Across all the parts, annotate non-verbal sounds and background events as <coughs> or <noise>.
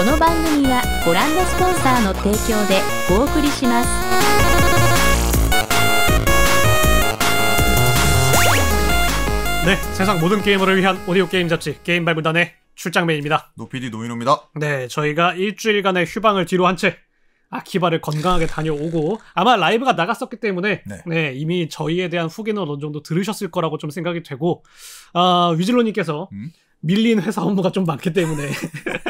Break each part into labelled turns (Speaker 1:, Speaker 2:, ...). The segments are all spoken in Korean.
Speaker 1: この番組はご覧のスポンサーの提供でお送りします네
Speaker 2: 세상 모든 게이머를 위한 오디오 게임 잡지 게임 발굴단의 출장 메입니다 노PD 노인호입니다. 네 저희가 일주일간의 휴방을 뒤로 한 채 아키바를 건강하게 다녀오고 아마 라이브가 나갔었기 때문에 네. 네. 이미 저희에 대한 후기는 어느 정도 들으셨을 거라고 좀 생각이 되고 아, 위즐로님께서 음? 밀린 회사 업무가 좀 많기 때문에 <laughs>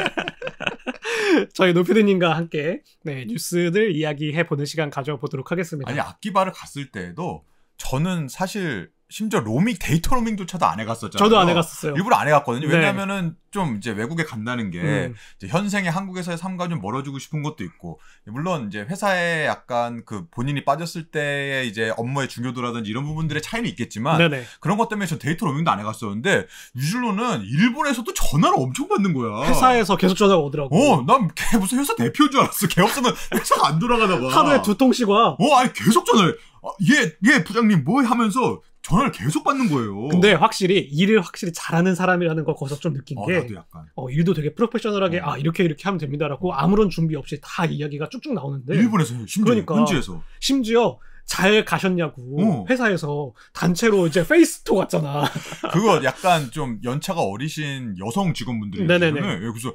Speaker 2: <laughs> 저희 노피드님과 함께 네, 뉴스들 이야기해 보는 시간 가져보도록 하겠습니다. 아니,
Speaker 1: 악기바를 갔을 때에도 저는 사실 심지어 로밍 데이터 로밍조차도 안 해갔었잖아요. 저도 안 해갔었어요. 일부러 안 해갔거든요. 네. 왜냐하면은 좀 이제 외국에 간다는 게 음. 현생의 한국에서의 삶과 좀 멀어지고 싶은 것도 있고 물론 이제 회사에 약간 그 본인이 빠졌을 때의 이제 업무의 중요도라든지 이런 부분들의 차이는 있겠지만 네네. 그런 것 때문에 저 데이터 로밍도 안 해갔었는데 유질로는 일본에서도 전화를 엄청 받는 거야. 회사에서 계속 전화가 오더라고. 어, 난걔 무슨 회사 대표인 줄 알았어. 걔 없으면 회사가 안 돌아가나 봐. 하루에 두 통씩 와. 어, 아니 계속 전화해. 아, 예, 예, 부장님, 뭐 하면서 전화를 계속 받는 거예요.
Speaker 2: 근데 확실히 일을 확실히 잘하는 사람이라는 걸 거기서 좀 느낀 어, 게 어, 일도 되게 프로페셔널하게 어. 아 이렇게 이렇게 하면 됩니다라고 어. 아무런 준비 없이 다 이야기가 쭉쭉 나오는데 일본에서 심지어 그러니까, 현지에서 심지어 잘 가셨냐고 어. 회사에서 단체로 이제 페이스톡 왔잖아.
Speaker 1: 그거 약간 좀 연차가 어리신 여성 직원분들이 <laughs> 네네네. 예, 그래서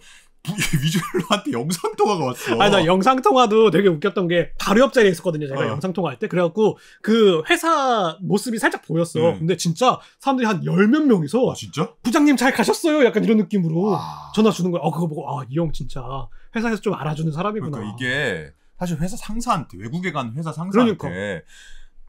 Speaker 1: 위주얼한테 <laughs> 영상
Speaker 2: 통화가 왔어. 아니 나 영상 통화도 되게 웃겼던 게 바로 옆자리에 있었거든요. 제가 어. 영상 통화할 때 그래갖고 그 회사 모습이 살짝 보였어. 음. 근데 진짜 사람들이 한 열 몇 명이서 아, 진짜 부장님 잘 가셨어요. 약간 이런 느낌으로 아. 전화 주는 거야. 아 그거 보고 아 이 형 진짜 회사에서 좀 알아주는 사람이구나. 그러니까 이게 사실 회사
Speaker 1: 상사한테 외국에 간 회사 상사한테 그러니까.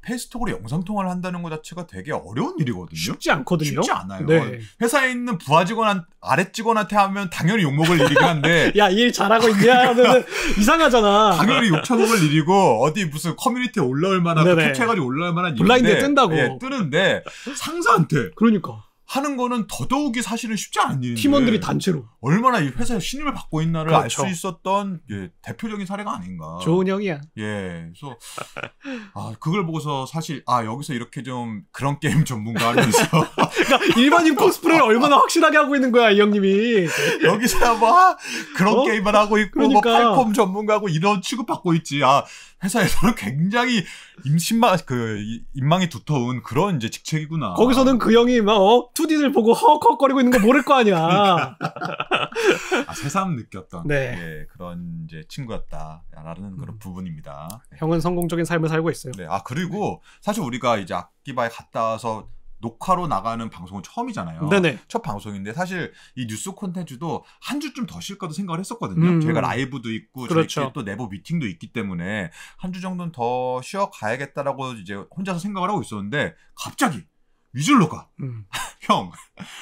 Speaker 1: 페이스톡으로 영상 통화를 한다는 것 자체가 되게 어려운 일이거든요. 쉽지 않거든요. 쉽지 않아요. 네. 회사에 있는 부하 직원 한 아랫 직원한테 하면 당연히 욕 먹을 일이긴 한데 <laughs> 야일 잘하고 있냐 하면 <laughs> 이상하잖아. 당연히 욕 처먹을 일이고 어디 무슨 커뮤니티에 올라올 만한 캡처해가지고 올라올 만한 일인데. 블라인드에 뜬다고. 예, 뜨는데 상사한테 그러니까 하는 거는 더더욱이 사실은 쉽지 않은 팀원들이 단체로 얼마나 이 회사에 신임을 받고 있나를 그렇죠. 알수 있었던 예, 대표적인 사례가 아닌가. 좋은 형이야. 예, 그래서 아 그걸 보고서 사실 아 여기서 이렇게 좀 그런 게임 전문가면서 <laughs>
Speaker 2: 그러니까 일반인 코스프레를 얼마나 확실하게 하고 있는 거야 이 형님이 여기서
Speaker 1: 막 뭐, 아, 그런 어? 게임만 하고 있고 뭐, 그러니까. 뭐 팔콤 전문가고 이런 취급 받고 있지. 아 회사에서는 <laughs> 굉장히 임신마 그 임망이 두터운 그런 이제 직책이구나. 거기서는 그
Speaker 2: 형이 막 어? 2D를 보고 헉헉거리고 있는 거 모를 거 아니야. 그러니까.
Speaker 1: <laughs> 아, 새삼 느꼈던 네. 예, 그런 이제 친구였다라는 음. 그런 부분입니다.
Speaker 2: 네. 형은 성공적인 삶을 살고 있어요. 네.
Speaker 1: 아 그리고 사실 우리가 이제 악기바에 갔다 와서 녹화로 나가는 방송은 처음이잖아요. 네네. 첫 방송인데 사실 이 뉴스 콘텐츠도 한 주쯤 더쉴까도 생각을 했었거든요. 음. 저희가 라이브도 있고 그렇죠. 저희또 내부 미팅도 있기 때문에 한 주 정도는 더 쉬어 가야겠다라고 이제 혼자서 생각을 하고 있었는데 갑자기 위줄로 가. 음. <laughs> 형,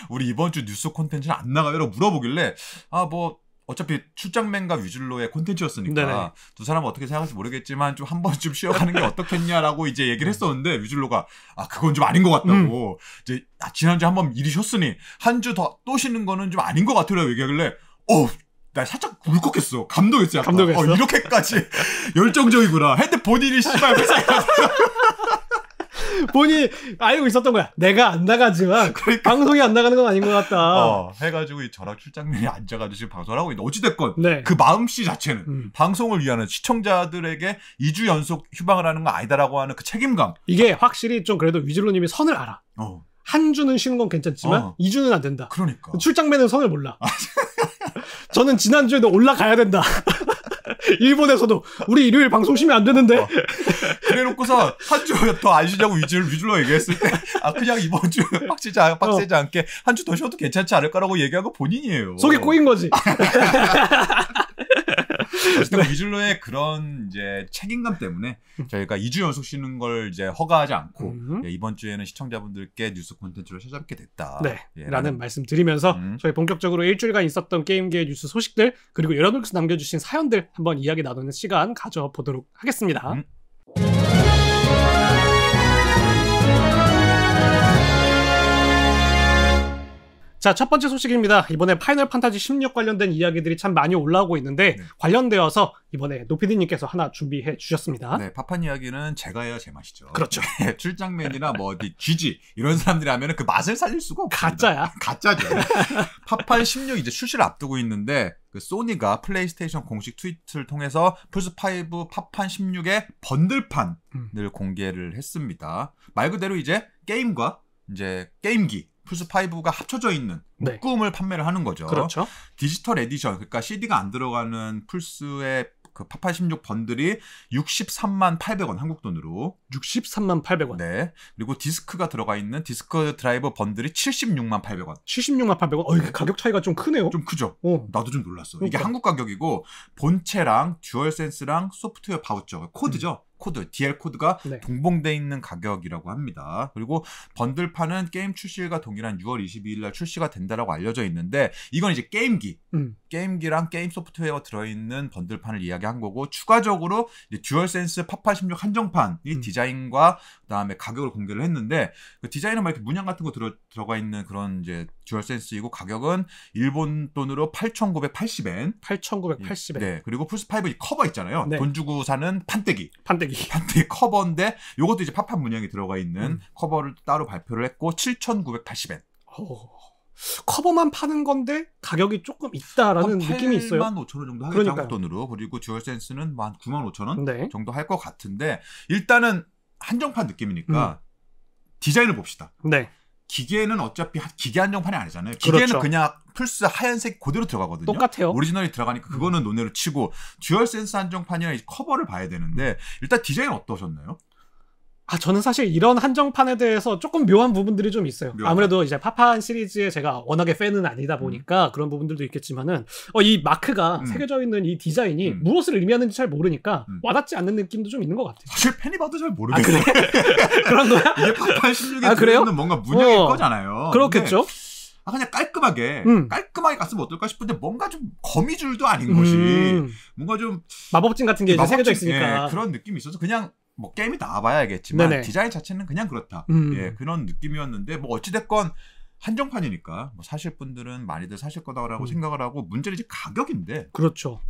Speaker 1: 우리 이번 주 뉴스 콘텐츠는 안 나가요라고 물어보길래 아뭐 어차피 출장맨과 위줄로의 콘텐츠였으니까 네네. 두 사람은 어떻게 생각할지 모르겠지만 좀 한 번쯤 쉬어가는 게 <laughs> 어떻겠냐라고 이제 얘기를 했었는데 위줄로가 아 그건 좀 아닌 것 같다고 음. 이제 아, 지난주 한번 일이 쉬었으니 한 주 더 또 쉬는 거는 좀 아닌 것 같으라고 얘기하길래 어. 나 살짝 울컥했어. 감동했어. 약간. 감동했어. 어, 이렇게까지 <laughs> 열정적이구나.
Speaker 2: 했는데 본인이 씨발 회사에 가서 <laughs> <laughs> 본인이 알고 있었던 거야. 내가 안 나가지만 그러니까. 방송이 안 나가는 건 아닌 것 같다. 어,
Speaker 1: 해가지고 이 저랑 출장님이 앉아가지고 지금 방송을 하고 있는데 어찌됐건 네. 그 마음씨 자체는 음. 방송을 위한 시청자들에게 2주 연속 휴방을 하는 건 아니다라고 하는 그 책임감.
Speaker 2: 이게 확실히 좀 그래도 위즐로님이 선을 알아. 어. 한 주는 쉬는 건 괜찮지만 어. 2주는 안 된다. 그러니까. 출장면은 선을 몰라. <laughs> 저는 지난주에도 올라가야 된다. <laughs> 일본에서도 우리 일요일 방송 쉬면 안 되는데. 어. 그래놓고서 한 주 더 안 쉬자고 위주를 위주로 얘기했을 때 아 그냥
Speaker 1: 이번 주 빡세지 않, 빡세지 어. 않게 한 주 더 쉬어도 괜찮지 않을까라고 얘기한 거 본인이에요. 속이 꼬인
Speaker 2: 거지. <laughs>
Speaker 1: 어쨌든 네. 위즐러의 그런 이제 책임감 때문에 저희가 2주 연속 쉬는 걸 이제 허가하지 않고 음. 예, 이번 주에는 시청자분들께 뉴스 콘텐츠로 찾아뵙게 됐다. 네. 예, 라는 말씀드리면서
Speaker 2: 음. 저희 본격적으로 일주일간 있었던 게임계 뉴스 소식들 그리고 여러분께서 남겨주신 사연들 한번 이야기 나누는 시간 가져보도록 하겠습니다. 음. 자, 첫 번째 소식입니다. 이번에 파이널 판타지 16 관련된 이야기들이 참 많이 올라오고 있는데 네. 관련되어서 이번에 노피디님께서 하나 준비해 주셨습니다. 네,
Speaker 1: 파판 이야기는 제가 해야 제맛이죠. 그렇죠. 네, 출장맨이나 뭐 어디 쥐지 이런 사람들이 하면 그 맛을 살릴 수가 없습니다. 가짜야. <laughs> 가짜죠. 파판 16 이제 출시를 앞두고 있는데 그 소니가 플레이스테이션 공식 트위트를 통해서 플스5 파판 16의 번들판을 음. 공개를 했습니다. 말 그대로 이제 게임과 이제 게임기 플스5가 합쳐져 있는 네. 묶음을 판매를 하는 거죠. 그렇죠. 디지털 에디션, 그러니까 CD가 안 들어가는 플스의 그 팝86 번들이 63만 800원 한국 돈으로 63만 800원. 네. 그리고 디스크가 들어가 있는 디스크 드라이버 번들이 76만 800원. 76만 800원. 어, 이게 가격 차이가 좀 크네요. 좀 크죠. 어. 나도 좀 놀랐어. 그러니까. 이게 한국 가격이고 본체랑 듀얼 센스랑 소프트웨어 바우처 코드죠. 코드, DL 코드가 네. 동봉돼 있는 가격이라고 합니다. 그리고 번들판은 게임 출시일과 동일한 6월 22일 날 출시가 된다라고 알려져 있는데 이건 이제 게임기, 음. 게임기랑 게임 소프트웨어 들어있는 번들판을 이야기한 거고 추가적으로 듀얼센스 파파 16 한정판 이 음. 디자인과 그다음에 가격을 공개를 했는데 그 디자인은 막 이렇게 문양 같은 거 들어, 들어가 있는 그런 이제 듀얼센스이고 가격은 일본 돈으로 8,980엔, 8,980엔. 예, 네, 그리고 플스 5 커버 있잖아요. 네. 돈 주고 사는 판때기. 판때기. 판때기. <laughs> 판때기 커버인데 요것도 이제 팝판 문양이 들어가 있는 음. 커버를 따로 발표를 했고 7,980엔.
Speaker 2: 오. 어. 커버만 파는 건데
Speaker 1: 가격이 조금
Speaker 2: 있다라는 어, 느낌이 있어요. 8만 5천 원 정도 하겠죠 한국
Speaker 1: 돈으로. 그리고 듀얼센스는 뭐 한 9만 5천 원 네. 정도 할 것 같은데 일단은 한정판 느낌이니까 음. 디자인을 봅시다. 네. 기계는 어차피 기계 한정판이 아니잖아요. 기계는 그렇죠. 그냥 플스 하얀색 그대로 들어가거든요. 똑같아요. 오리지널이 들어가니까 그거는 논외로 치고 듀얼 센스 한정판이랑 커버를 봐야 되는데
Speaker 2: 일단 디자인 어떠셨나요? 아 저는 사실 이런 한정판에 대해서 조금 묘한 부분들이 좀 있어요. 묘한. 아무래도 이제 파파한 시리즈에 제가 워낙에 팬은 아니다 보니까 음. 그런 부분들도 있겠지만은 어, 이 마크가 음. 새겨져 있는 이 디자인이 음. 무엇을 의미하는지 잘 모르니까 음. 와닿지 않는 느낌도 좀 있는 것 같아요. 사실 팬이 봐도 잘 모르겠어요. 아, 그래?
Speaker 1: <laughs> 그런 거야? 이게 파판 16에 아, 는 뭔가 문양일 어, 거잖아요. 그렇겠죠. 아 그냥
Speaker 2: 깔끔하게 음.
Speaker 1: 깔끔하게 갔으면 어떨까 싶은데 뭔가 좀 거미줄도 아닌 음. 것이 뭔가 좀
Speaker 2: 마법진 같은 게 마법진, 새겨져 있으니까 예, 그런
Speaker 1: 느낌이 있어서 그냥 뭐 게임이 나와봐야 알겠지만 네네. 디자인 자체는 그냥 그렇다. 음. 예, 그런 느낌이었는데 뭐 어찌됐건 한정판이니까 뭐 사실 분들은 많이들 사실 거다라고 음. 생각을 하고 문제는 이제 가격인데. 그렇죠.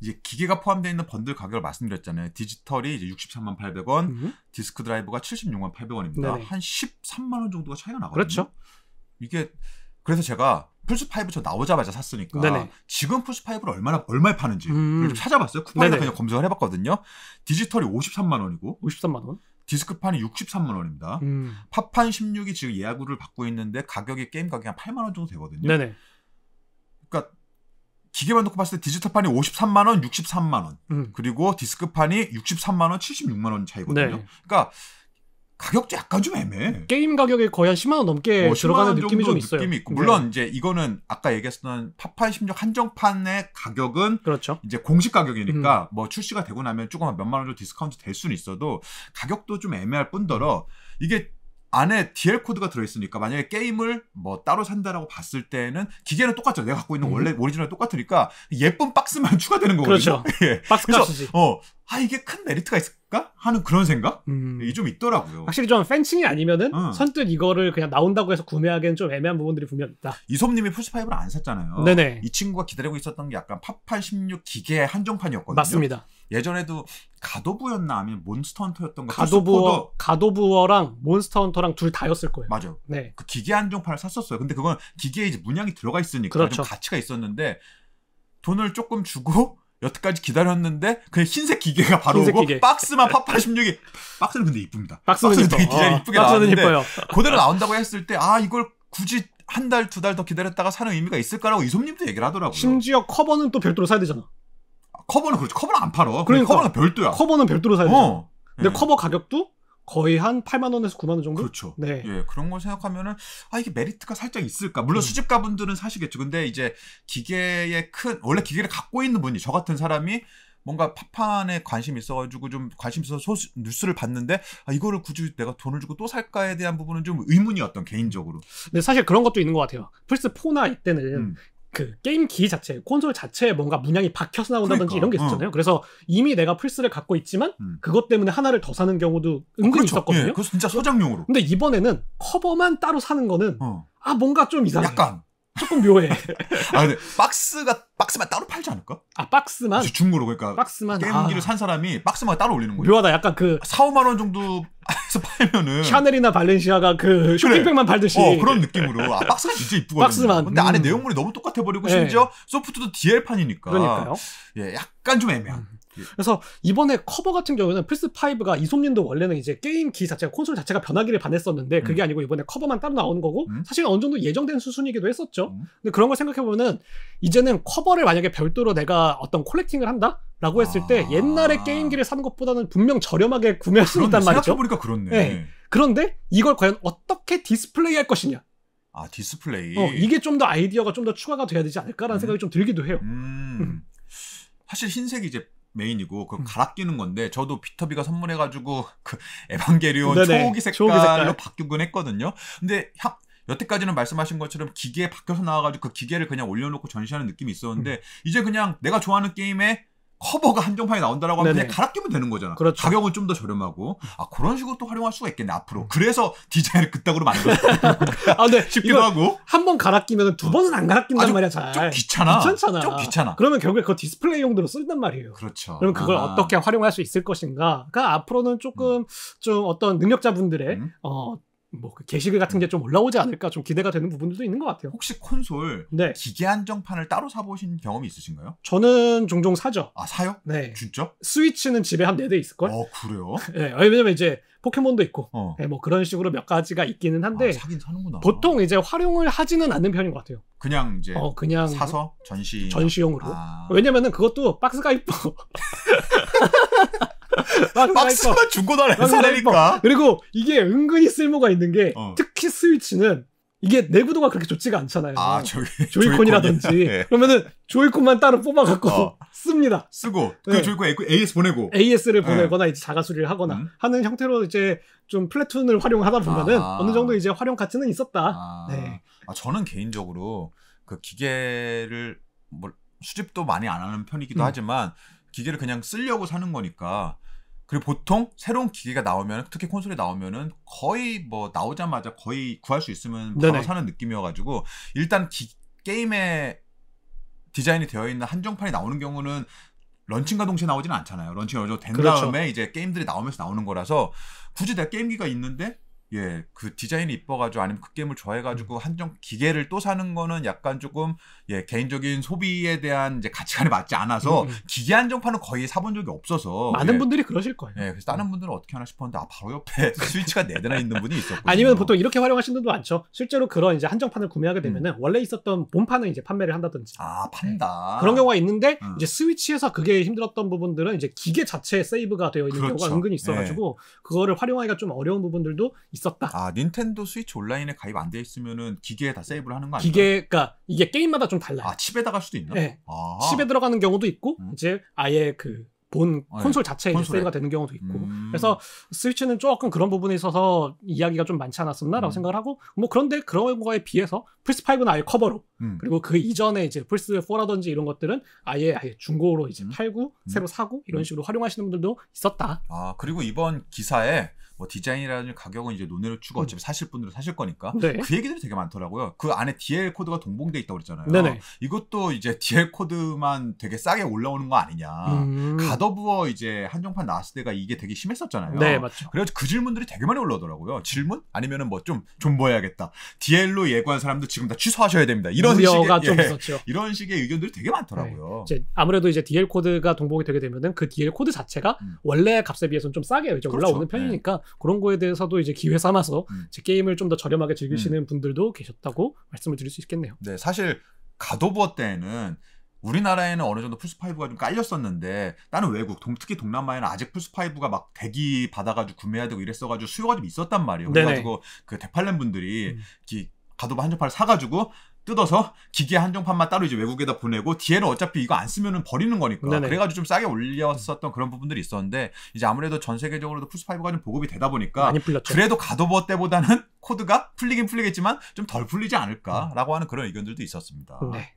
Speaker 1: 이제 기계가 포함되어 있는 번들 가격을 말씀드렸잖아요. 디지털이 이제 63만 800원, 음. 디스크 드라이브가 76만 800원입니다. 네네. 한
Speaker 2: 13만
Speaker 1: 원 정도가 차이가 나거든요. 그렇죠. 이게 그래서 제가 플스 5저 나오자마자 샀으니까 네네. 지금 플스 5를 얼마나 얼마에 파는지 음. 찾아봤어요. 쿠팡에서 그냥 검색을 해봤거든요. 디지털이 53만 원이고 53만 원. 디스크판이 63만 원입니다. 음. 팝판 16이 지금 예약을 받고 있는데 가격이 게임 가격이 한 8만 원 정도 되거든요. 네네. 그러니까 기계만 놓고 봤을 때 디지털판이 53만 원, 63만 원. 음. 그리고 디스크판이 63만 원, 76만 원 차이거든요. 네. 그러니까 가격도 약간 좀 애매해. 게임 가격에
Speaker 2: 거의 한 10만 원 넘게 어, 뭐 10만 들어가는 느낌이 좀 있어요. 느낌이 있고. 네. 물론 네.
Speaker 1: 이제 이거는 아까 얘기했던 파판 16 한정판의 가격은 그렇죠. 이제 공식 가격이니까 음. 뭐 출시가 되고 나면 조금 한 몇만 원 정도 디스카운트 될 수는 있어도 가격도 좀 애매할 뿐더러 이게 안에 DL 코드가 들어있으니까 만약에 게임을 뭐 따로 산다라고 봤을 때는 기계는 똑같죠. 내가 갖고 있는 음. 원래 음. 오리지널 똑같으니까 예쁜 박스만 <laughs> 추가되는 거거든요. 그렇죠. <laughs> 예. 박스 값이지. 어, 아 이게 큰
Speaker 2: 메리트가 있, 하는 그런 생각? 음. 이좀 있더라고요. 확실히 좀 팬층이 아니면은 어. 선뜻 이거를 그냥 나온다고 해서 구매하기엔 좀 애매한 부분들이 분명 있다. 이솜님이 플스5를 안 샀잖아요. 네네. 이
Speaker 1: 친구가 기다리고 있었던 게 약간 팝8 16기계 한정판이었거든요. 맞습니다. 예전에도 가도부였나 아니면 몬스터 헌터였던가 가도부어
Speaker 2: 가도부어랑 몬스터 헌터랑 둘 다였을 거예요. 맞아요. 네.
Speaker 1: 그 기계 한정판을 샀었어요. 근데 그건 기계에 이제 문양이 들어가 있으니까 그렇죠. 좀 가치가 있었는데 돈을 조금 주고 여태까지 기다렸는데 그냥 흰색 기계가 바로 흰색 오고 기계. 박스만 파파 16이 박스는 근데 이쁩니다. 박스는, 박스는 되게 디자인 어, 이쁘게 어, 나왔는데 이뻐요. 그대로 나온다고 했을 때 아 이걸 굳이 한 달 두 달 더 기다렸다가 사는 의미가 있을까라고 이솜님도 얘기를
Speaker 2: 하더라고요. 심지어 커버는 또 별도로 사야 되잖아. 아, 커버는 그렇죠. 커버는 안 팔어. 그러니까 커버는 별도야. 커버는 별도로 사야 돼. 어. 근데 네. 커버 가격도 거의 한 8만 원에서 9만 원 정도. 그렇죠. 네. 예,
Speaker 1: 그런 걸 생각하면은 아 이게 메리트가 살짝 있을까? 물론 음. 수집가분들은 사시겠죠. 근데 이제 기계의 큰 원래 기계를 갖고 있는 분이 저 같은 사람이 뭔가 파판에 관심 있어가지고 좀 관심 있어서 소수 뉴스를 봤는데 아, 이거를 굳이 내가 돈을 주고 또 살까에 대한 부분은 좀 의문이었던 개인적으로.
Speaker 2: 근데 사실 그런 것도 있는 것 같아요. 플스 4나 이때는 음. 그 게임기 자체, 콘솔 자체에 뭔가 문양이 박혀서 나온다든지 그러니까, 이런 게 있었잖아요. 어. 그래서 이미 내가 플스를 갖고 있지만 음. 그것 때문에 하나를 더 사는 경우도 은근히 어, 그렇죠. 있었거든요. 예, 그래서 진짜 소장용으로. 근데 이번에는 커버만 따로 사는 거는 어. 아 뭔가 좀 이상해. 약간 조금 묘해. <laughs> 아 근데 박스가 박스만 따로
Speaker 1: 팔지 않을까? 아 박스만 중고로 그러니까 박스만 게임기를 아. 산 사람이 박스만
Speaker 2: 따로 올리는 거예요. 묘하다. 약간 그 4, 5만 원 정도 박스 팔면은 샤넬이나 발렌시아가 그 쇼핑백만 팔듯이 어, 그런 느낌으로 아 박스가 진짜 이쁘거든요. 박스만. 근데 음. 안에 내용물이 너무 똑같아
Speaker 1: 버리고 네. 심지어
Speaker 2: 소프트도 DL판이니까. 그러니까요. 예, 약간 좀 애매한. 그래서 이번에 커버 같은 경우는 플스 5가 이솜님도 원래는 이제 게임 기 자체가 콘솔 자체가 변하기를 반했었는데 그게 음. 아니고 이번에 커버만 따로 나오는 거고 음. 사실 어느 정도 예정된 수순이기도 했었죠. 음. 근데 그런 걸 생각해 보면은 이제는 커버를 만약에 별도로 내가 어떤 콜렉팅을 한다? 라고 했을 때 아... 옛날에 게임기를 사는 것보다는 분명 저렴하게 구매할 수 있단 말이죠. 생각해보니까
Speaker 1: 그렇네. 네.
Speaker 2: 그런데 이걸 과연 어떻게 디스플레이 할 것이냐. 아 디스플레이. 어, 이게 좀 더 아이디어가 좀 더 추가가 돼야 되지 않을까라는 음. 생각이 좀 들기도 해요. 음. 음.
Speaker 1: 사실 흰색이 이제 메인이고 그 음. 갈아 끼는 건데 저도 피터비가 선물해가지고 그 에반게리온 네네. 초기 색깔로 초기 바뀌긴 했거든요. 근데 협 여태까지는 말씀하신 것처럼 기계에 바뀌어서 나와가지고 그 기계를 그냥 올려놓고 전시하는 느낌이 있었는데 음. 이제 그냥 내가 좋아하는 게임에 커버가 한정판에 나온다라고 하면 네네. 그냥 갈아 끼면 되는 거잖아. 그렇죠. 가격은 좀 더 저렴하고 아 그런 식으로 또 활용할 수가 있겠네 앞으로. 그래서 디자인을 그따구로 만들었다.
Speaker 2: <laughs> 아, 네. 싶기도 하고 한 번 갈아 끼면 두 번은 안 갈아 낀단 아, 좀, 말이야. 잘. 좀 귀찮아. 귀찮잖아. 좀 귀찮아. 그러면 결국에 그거 디스플레이 용도로 쓴단 말이에요. 그렇죠. 그럼 그걸 아. 어떻게 활용할 수 있을 것인가? 그러니까 앞으로는 조금 음. 좀 어떤 능력자분들의 음? 어 뭐그 게시글 같은 게 좀 올라오지 않을까 좀 기대가 되는 부분들도 있는 것 같아요. 혹시 콘솔 네. 기계 한정판을 따로 사보신 경험이 있으신가요? 저는 종종 사죠. 아 사요? 네. 진짜? 스위치는 집에 한 네 대 있을 걸. 어 그래요? <laughs> 네. 왜냐면 이제 포켓몬도 있고 어. 네, 뭐 그런 식으로 몇 가지가 있기는 아, 한데 아, 사긴 사는구나. 보통 이제 활용을 하지는 않는 편인 것 같아요. 그냥 이제 어, 그냥 사서 전시 전시용으로. 아. 왜냐면은 그것도 박스가 이뻐. <laughs> 박스만 중고나라에 사니까 그리고 이게 은근히 쓸모가 있는 게 어. 특히 스위치는 이게 내구도가 그렇게 좋지가 않잖아요. 아, 저기 조이콘이라든지. 네. 그러면은 조이콘만 따로 뽑아갖고 어. 씁니다. 쓰고, 그 네. 조이콘
Speaker 1: AS 보내고. AS를 보내거나 예. 이제
Speaker 2: 자가 수리를 하거나 음. 하는 형태로 이제 좀 플래툰을 활용하다 보면은 아. 어느 정도 이제 활용 가치는 있었다. 아. 네.
Speaker 1: 아, 저는 개인적으로 그 기계를 뭐 수집도 많이 안 하는 편이기도 음. 하지만 기계를 그냥 쓰려고 사는 거니까 그리고 보통 새로운 기계가 나오면 특히 콘솔이 나오면은 거의 뭐 나오자마자 거의 구할 수 있으면 바로 네네. 사는 느낌이어가지고 일단 기, 게임에 디자인이 되어 있는 한정판이 나오는 경우는 런칭과 동시에 나오지는 않잖아요. 런칭이 어느 정도 된 그렇죠. 다음에 이제 게임들이 나오면서 나오는 거라서 굳이 내가 게임기가 있는데 예, 그 디자인이 이뻐가지고 아니면 그 게임을 좋아해가지고 음. 한정 기계를 또 사는 거는 약간 조금 예 개인적인 소비에 대한 이제 가치관에 맞지 않아서 음, 음. 기계 한정판은 거의 사본 적이 없어서 많은 예, 분들이 그러실 거예요. 예, 그래서
Speaker 2: 다른 음. 분들은 어떻게 하나 싶었는데
Speaker 1: 아 바로 옆에 <laughs> 스위치가 네 대나 있는 분이 있었고
Speaker 2: 아니면 보통 이렇게 활용하시는 분도 많죠. 실제로 그런 이제 한정판을 구매하게 되면은 음. 원래 있었던 본판을 이제 판매를 한다든지 아 판다 네. 그런 경우가 있는데 음. 이제 스위치에서 그게 힘들었던 부분들은 이제 기계 자체에 세이브가 되어 있는 그렇죠. 경우가 은근히 있어가지고 예. 그거를 활용하기가 좀 어려운 부분들도 있. 어요 있었다. 아 닌텐도 스위치
Speaker 1: 온라인에 가입 안 돼 있으면은 기계에 다 세이브를 하는 거 아니에요? 기계, 가 그러니까 이게 게임마다 좀 달라요. 아 칩에 다갈 수도
Speaker 2: 있나? 네. 아. 칩에 들어가는 경우도 있고 음? 이제 아예 그본 아, 예. 콘솔 자체에 네, 세이브가 되는 경우도 있고 음. 그래서 스위치는 조금 그런 부분에 있어서 이야기가 좀 많지 않았었나라고 음. 생각을 하고 뭐 그런데 그런 거에 비해서 플스 5는 아예 커버로 음. 그리고 그 이전에 이제 플스 4라든지 이런 것들은 아예 아예 중고로 이제 음. 팔고 음. 새로 사고 이런 식으로 활용하시는 분들도 있었다.
Speaker 1: 아 그리고 이번 기사에 뭐 디자인이라든지 가격은 이제 논외로 추고 음. 어차피 사실 분들은 사실 거니까 네. 그 얘기들이 되게 많더라고요. 그 안에 DL 코드가 동봉돼 있다고 그랬잖아요. 네네. 이것도 이제 DL 코드만 되게 싸게 올라오는 거 아니냐. 음. 가더부어 이제 한정판 나왔을 때가 이게 되게 심했었잖아요. 네, 맞죠. 그래서 그 질문들이 되게 많이 올라오더라고요. 질문 아니면은 뭐 좀좀 뭐야겠다. DL로 예고한 사람들 지금 다 취소하셔야 됩니다. 이런 식의 예,
Speaker 2: 이런 식의 의견들이 되게 많더라고요. 네. 이제 아무래도 이제 DL 코드가 동봉이 되게 되면은 그 DL 코드 자체가 음. 원래 값에 비해서는 좀 싸게 이제 그렇죠. 올라오는 편이니까 네. 그런 거에 대해서도 이제 기회 삼아서 음. 게임을 좀 더 저렴하게 즐기시는 음. 분들도 계셨다고 말씀을 드릴 수 있겠네요.
Speaker 1: 네, 사실 가도버 때는 우리나라에는 어느 정도 플스5가 좀 깔렸었는데 나는 외국 동, 특히 동남아에는 아직 플스5가 막 대기 받아가지고 구매해야 되고 이랬어가지고 수요가 좀 있었단 말이에요 네네. 그래가지고 그 대팔렘 분들이 음. 가도바 한정판을 사가지고 뜯어서 기계 한정판만 따로 이제 외국에다 보내고 뒤에는 어차피 이거 안 쓰면은 버리는 거니까 네네. 그래가지고 좀 싸게 올렸었던 그런 부분들이 있었는데 이제 아무래도 전 세계적으로도 플스5가 좀 보급이 되다 보니까 그래도 가도버 때보다는 <laughs> 코드가 풀리긴 풀리겠지만 좀 덜 풀리지 않을까라고 하는 그런 의견들도 있었습니다. 네. 예.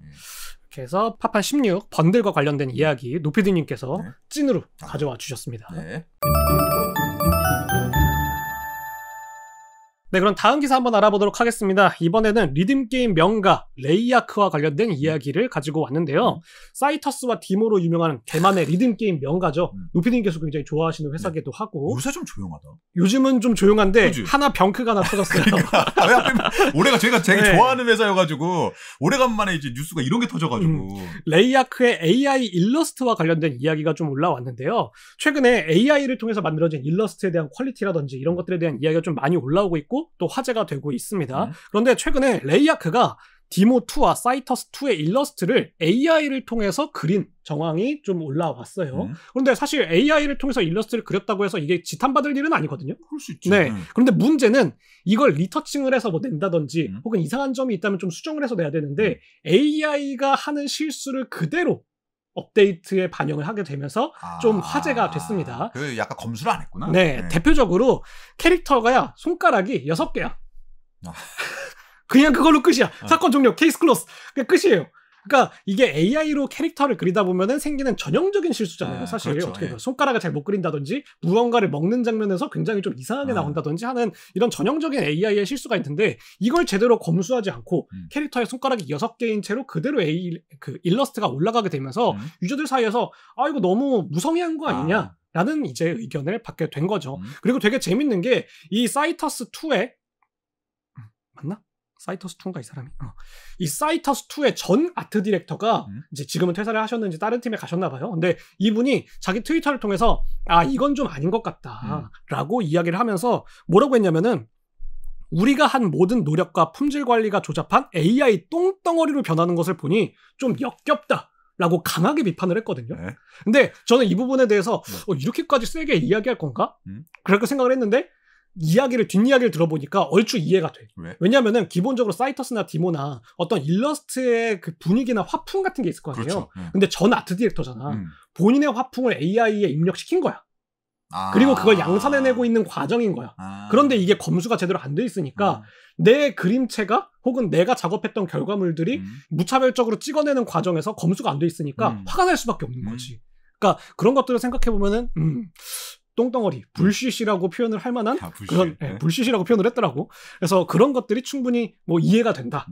Speaker 2: 그래서 파판 16 번들과 관련된 이야기 노피드님께서 네. 찐으로 아. 가져와 주셨습니다. 네. 네, 그럼 다음 기사 한번 알아보도록 하겠습니다. 이번에는 리듬게임 명가 레이아크와 관련된 이야기를 가지고 왔는데요. 음. 사이터스와 디모로 유명한 대만의 리듬게임 명가죠. 음. 노피님께서 굉장히 좋아하시는 회사기도 네. 하고. 요새 좀 조용하다. 요즘은 좀 조용한데 그치? 하나 병크가 하나 터졌어요. 그러니까. <laughs> 아, 올해가 제가 제일 네. 좋아하는 회사여가지고 오래간만에 이제 뉴스가 이런 게 터져가지고. 음. 레이아크의 AI 일러스트와 관련된 이야기가 좀 올라왔는데요. 최근에 AI를 통해서 만들어진 일러스트에 대한 퀄리티라든지 이런 것들에 대한 이야기가 좀 많이 올라오고 있고 있고 또 화제가 되고 있습니다. 네. 그런데 최근에 레이아크가 디모2와 사이터스2의 일러스트를 AI를 통해서 그린 정황이 좀 올라왔어요. 네. 그런데 사실 AI를 통해서 일러스트를 그렸다고 해서 이게 지탄받을 일은 아니거든요. 그럴 수 있죠. 네. 네. 그런데 문제는 이걸 리터칭을 해서 뭐 낸다든지 음. 혹은 이상한 점이 있다면 좀 수정을 해서 내야 되는데 음. 네. AI가 하는 실수를 그대로 업데이트에 반영을 하게 되면서 아, 좀 화제가 됐습니다. 그 약간 검수를 안 했구나. 네, 네. 대표적으로 캐릭터가 손가락이 6개야. 아. <laughs> 그냥 그걸로 끝이야. 아. 사건 종료, 케이스 클로스. 그게 끝이에요. 그러니까 이게 AI로 캐릭터를 그리다 보면은 생기는 전형적인 실수잖아요. 아, 사실 그렇죠. 어떻게 예. 보 손가락을 잘 못 그린다든지 무언가를 먹는 장면에서 굉장히 좀 이상하게 아. 나온다든지 하는 이런 전형적인 AI의 실수가 있는데 이걸 제대로 검수하지 않고 음. 캐릭터의 손가락이 여섯 개인 채로 그대로 AI 그 일러스트가 올라가게 되면서 음. 유저들 사이에서 아 이거 너무 무성의한 거 아니냐 아. 라는 이제 의견을 받게 된 거죠. 음. 그리고 되게 재밌는 게 이 사이터스 2에 맞나? 사이터스2인가 이 사람이? 어. 이 사이터스2의 전 아트 디렉터가 음? 이제 지금은 퇴사를 하셨는지 다른 팀에 가셨나 봐요. 근데 이분이 자기 트위터를 통해서 아, 이건 좀 아닌 것 같다. 라고 음. 이야기를 하면서 뭐라고 했냐면은 우리가 한 모든 노력과 품질 관리가 조잡한 AI 똥덩어리로 변하는 것을 보니 좀 역겹다. 라고 강하게 비판을 했거든요. 네. 근데 저는 이 부분에 대해서 네. 어, 이렇게까지 세게 이야기할 건가? 음? 그렇게 생각을 했는데 이야기를 뒷이야기를 들어보니까 얼추 이해가 돼. 왜? 냐면은 기본적으로 사이터스나 디모나 어떤 일러스트의 그 분위기나 화풍 같은 게 있을 거 아니에요. 그렇죠. 응. 예. 근데 전 아트 디렉터잖아. 응. 음. 본인의 화풍을 AI에 입력시킨 거야. 아 그리고 그걸 양산해내고 있는 과정인 거야. 아 그런데 이게 검수가 제대로 안 돼 있으니까 음. 내 그림체가 혹은 내가 작업했던 결과물들이 음. 무차별적으로 찍어내는 과정에서 검수가 안 돼 있으니까 음. 화가 날 수밖에 없는 음. 거지. 그러니까 그런 것들을 생각해 보면은 음, 똥덩어리 음. 불씨씨라고 표현을 할 만한 아, 불씨. 그런 예, 네, 불씨씨라고 표현을 했더라고. 그래서 그런 것들이 충분히 뭐 이해가 된다라는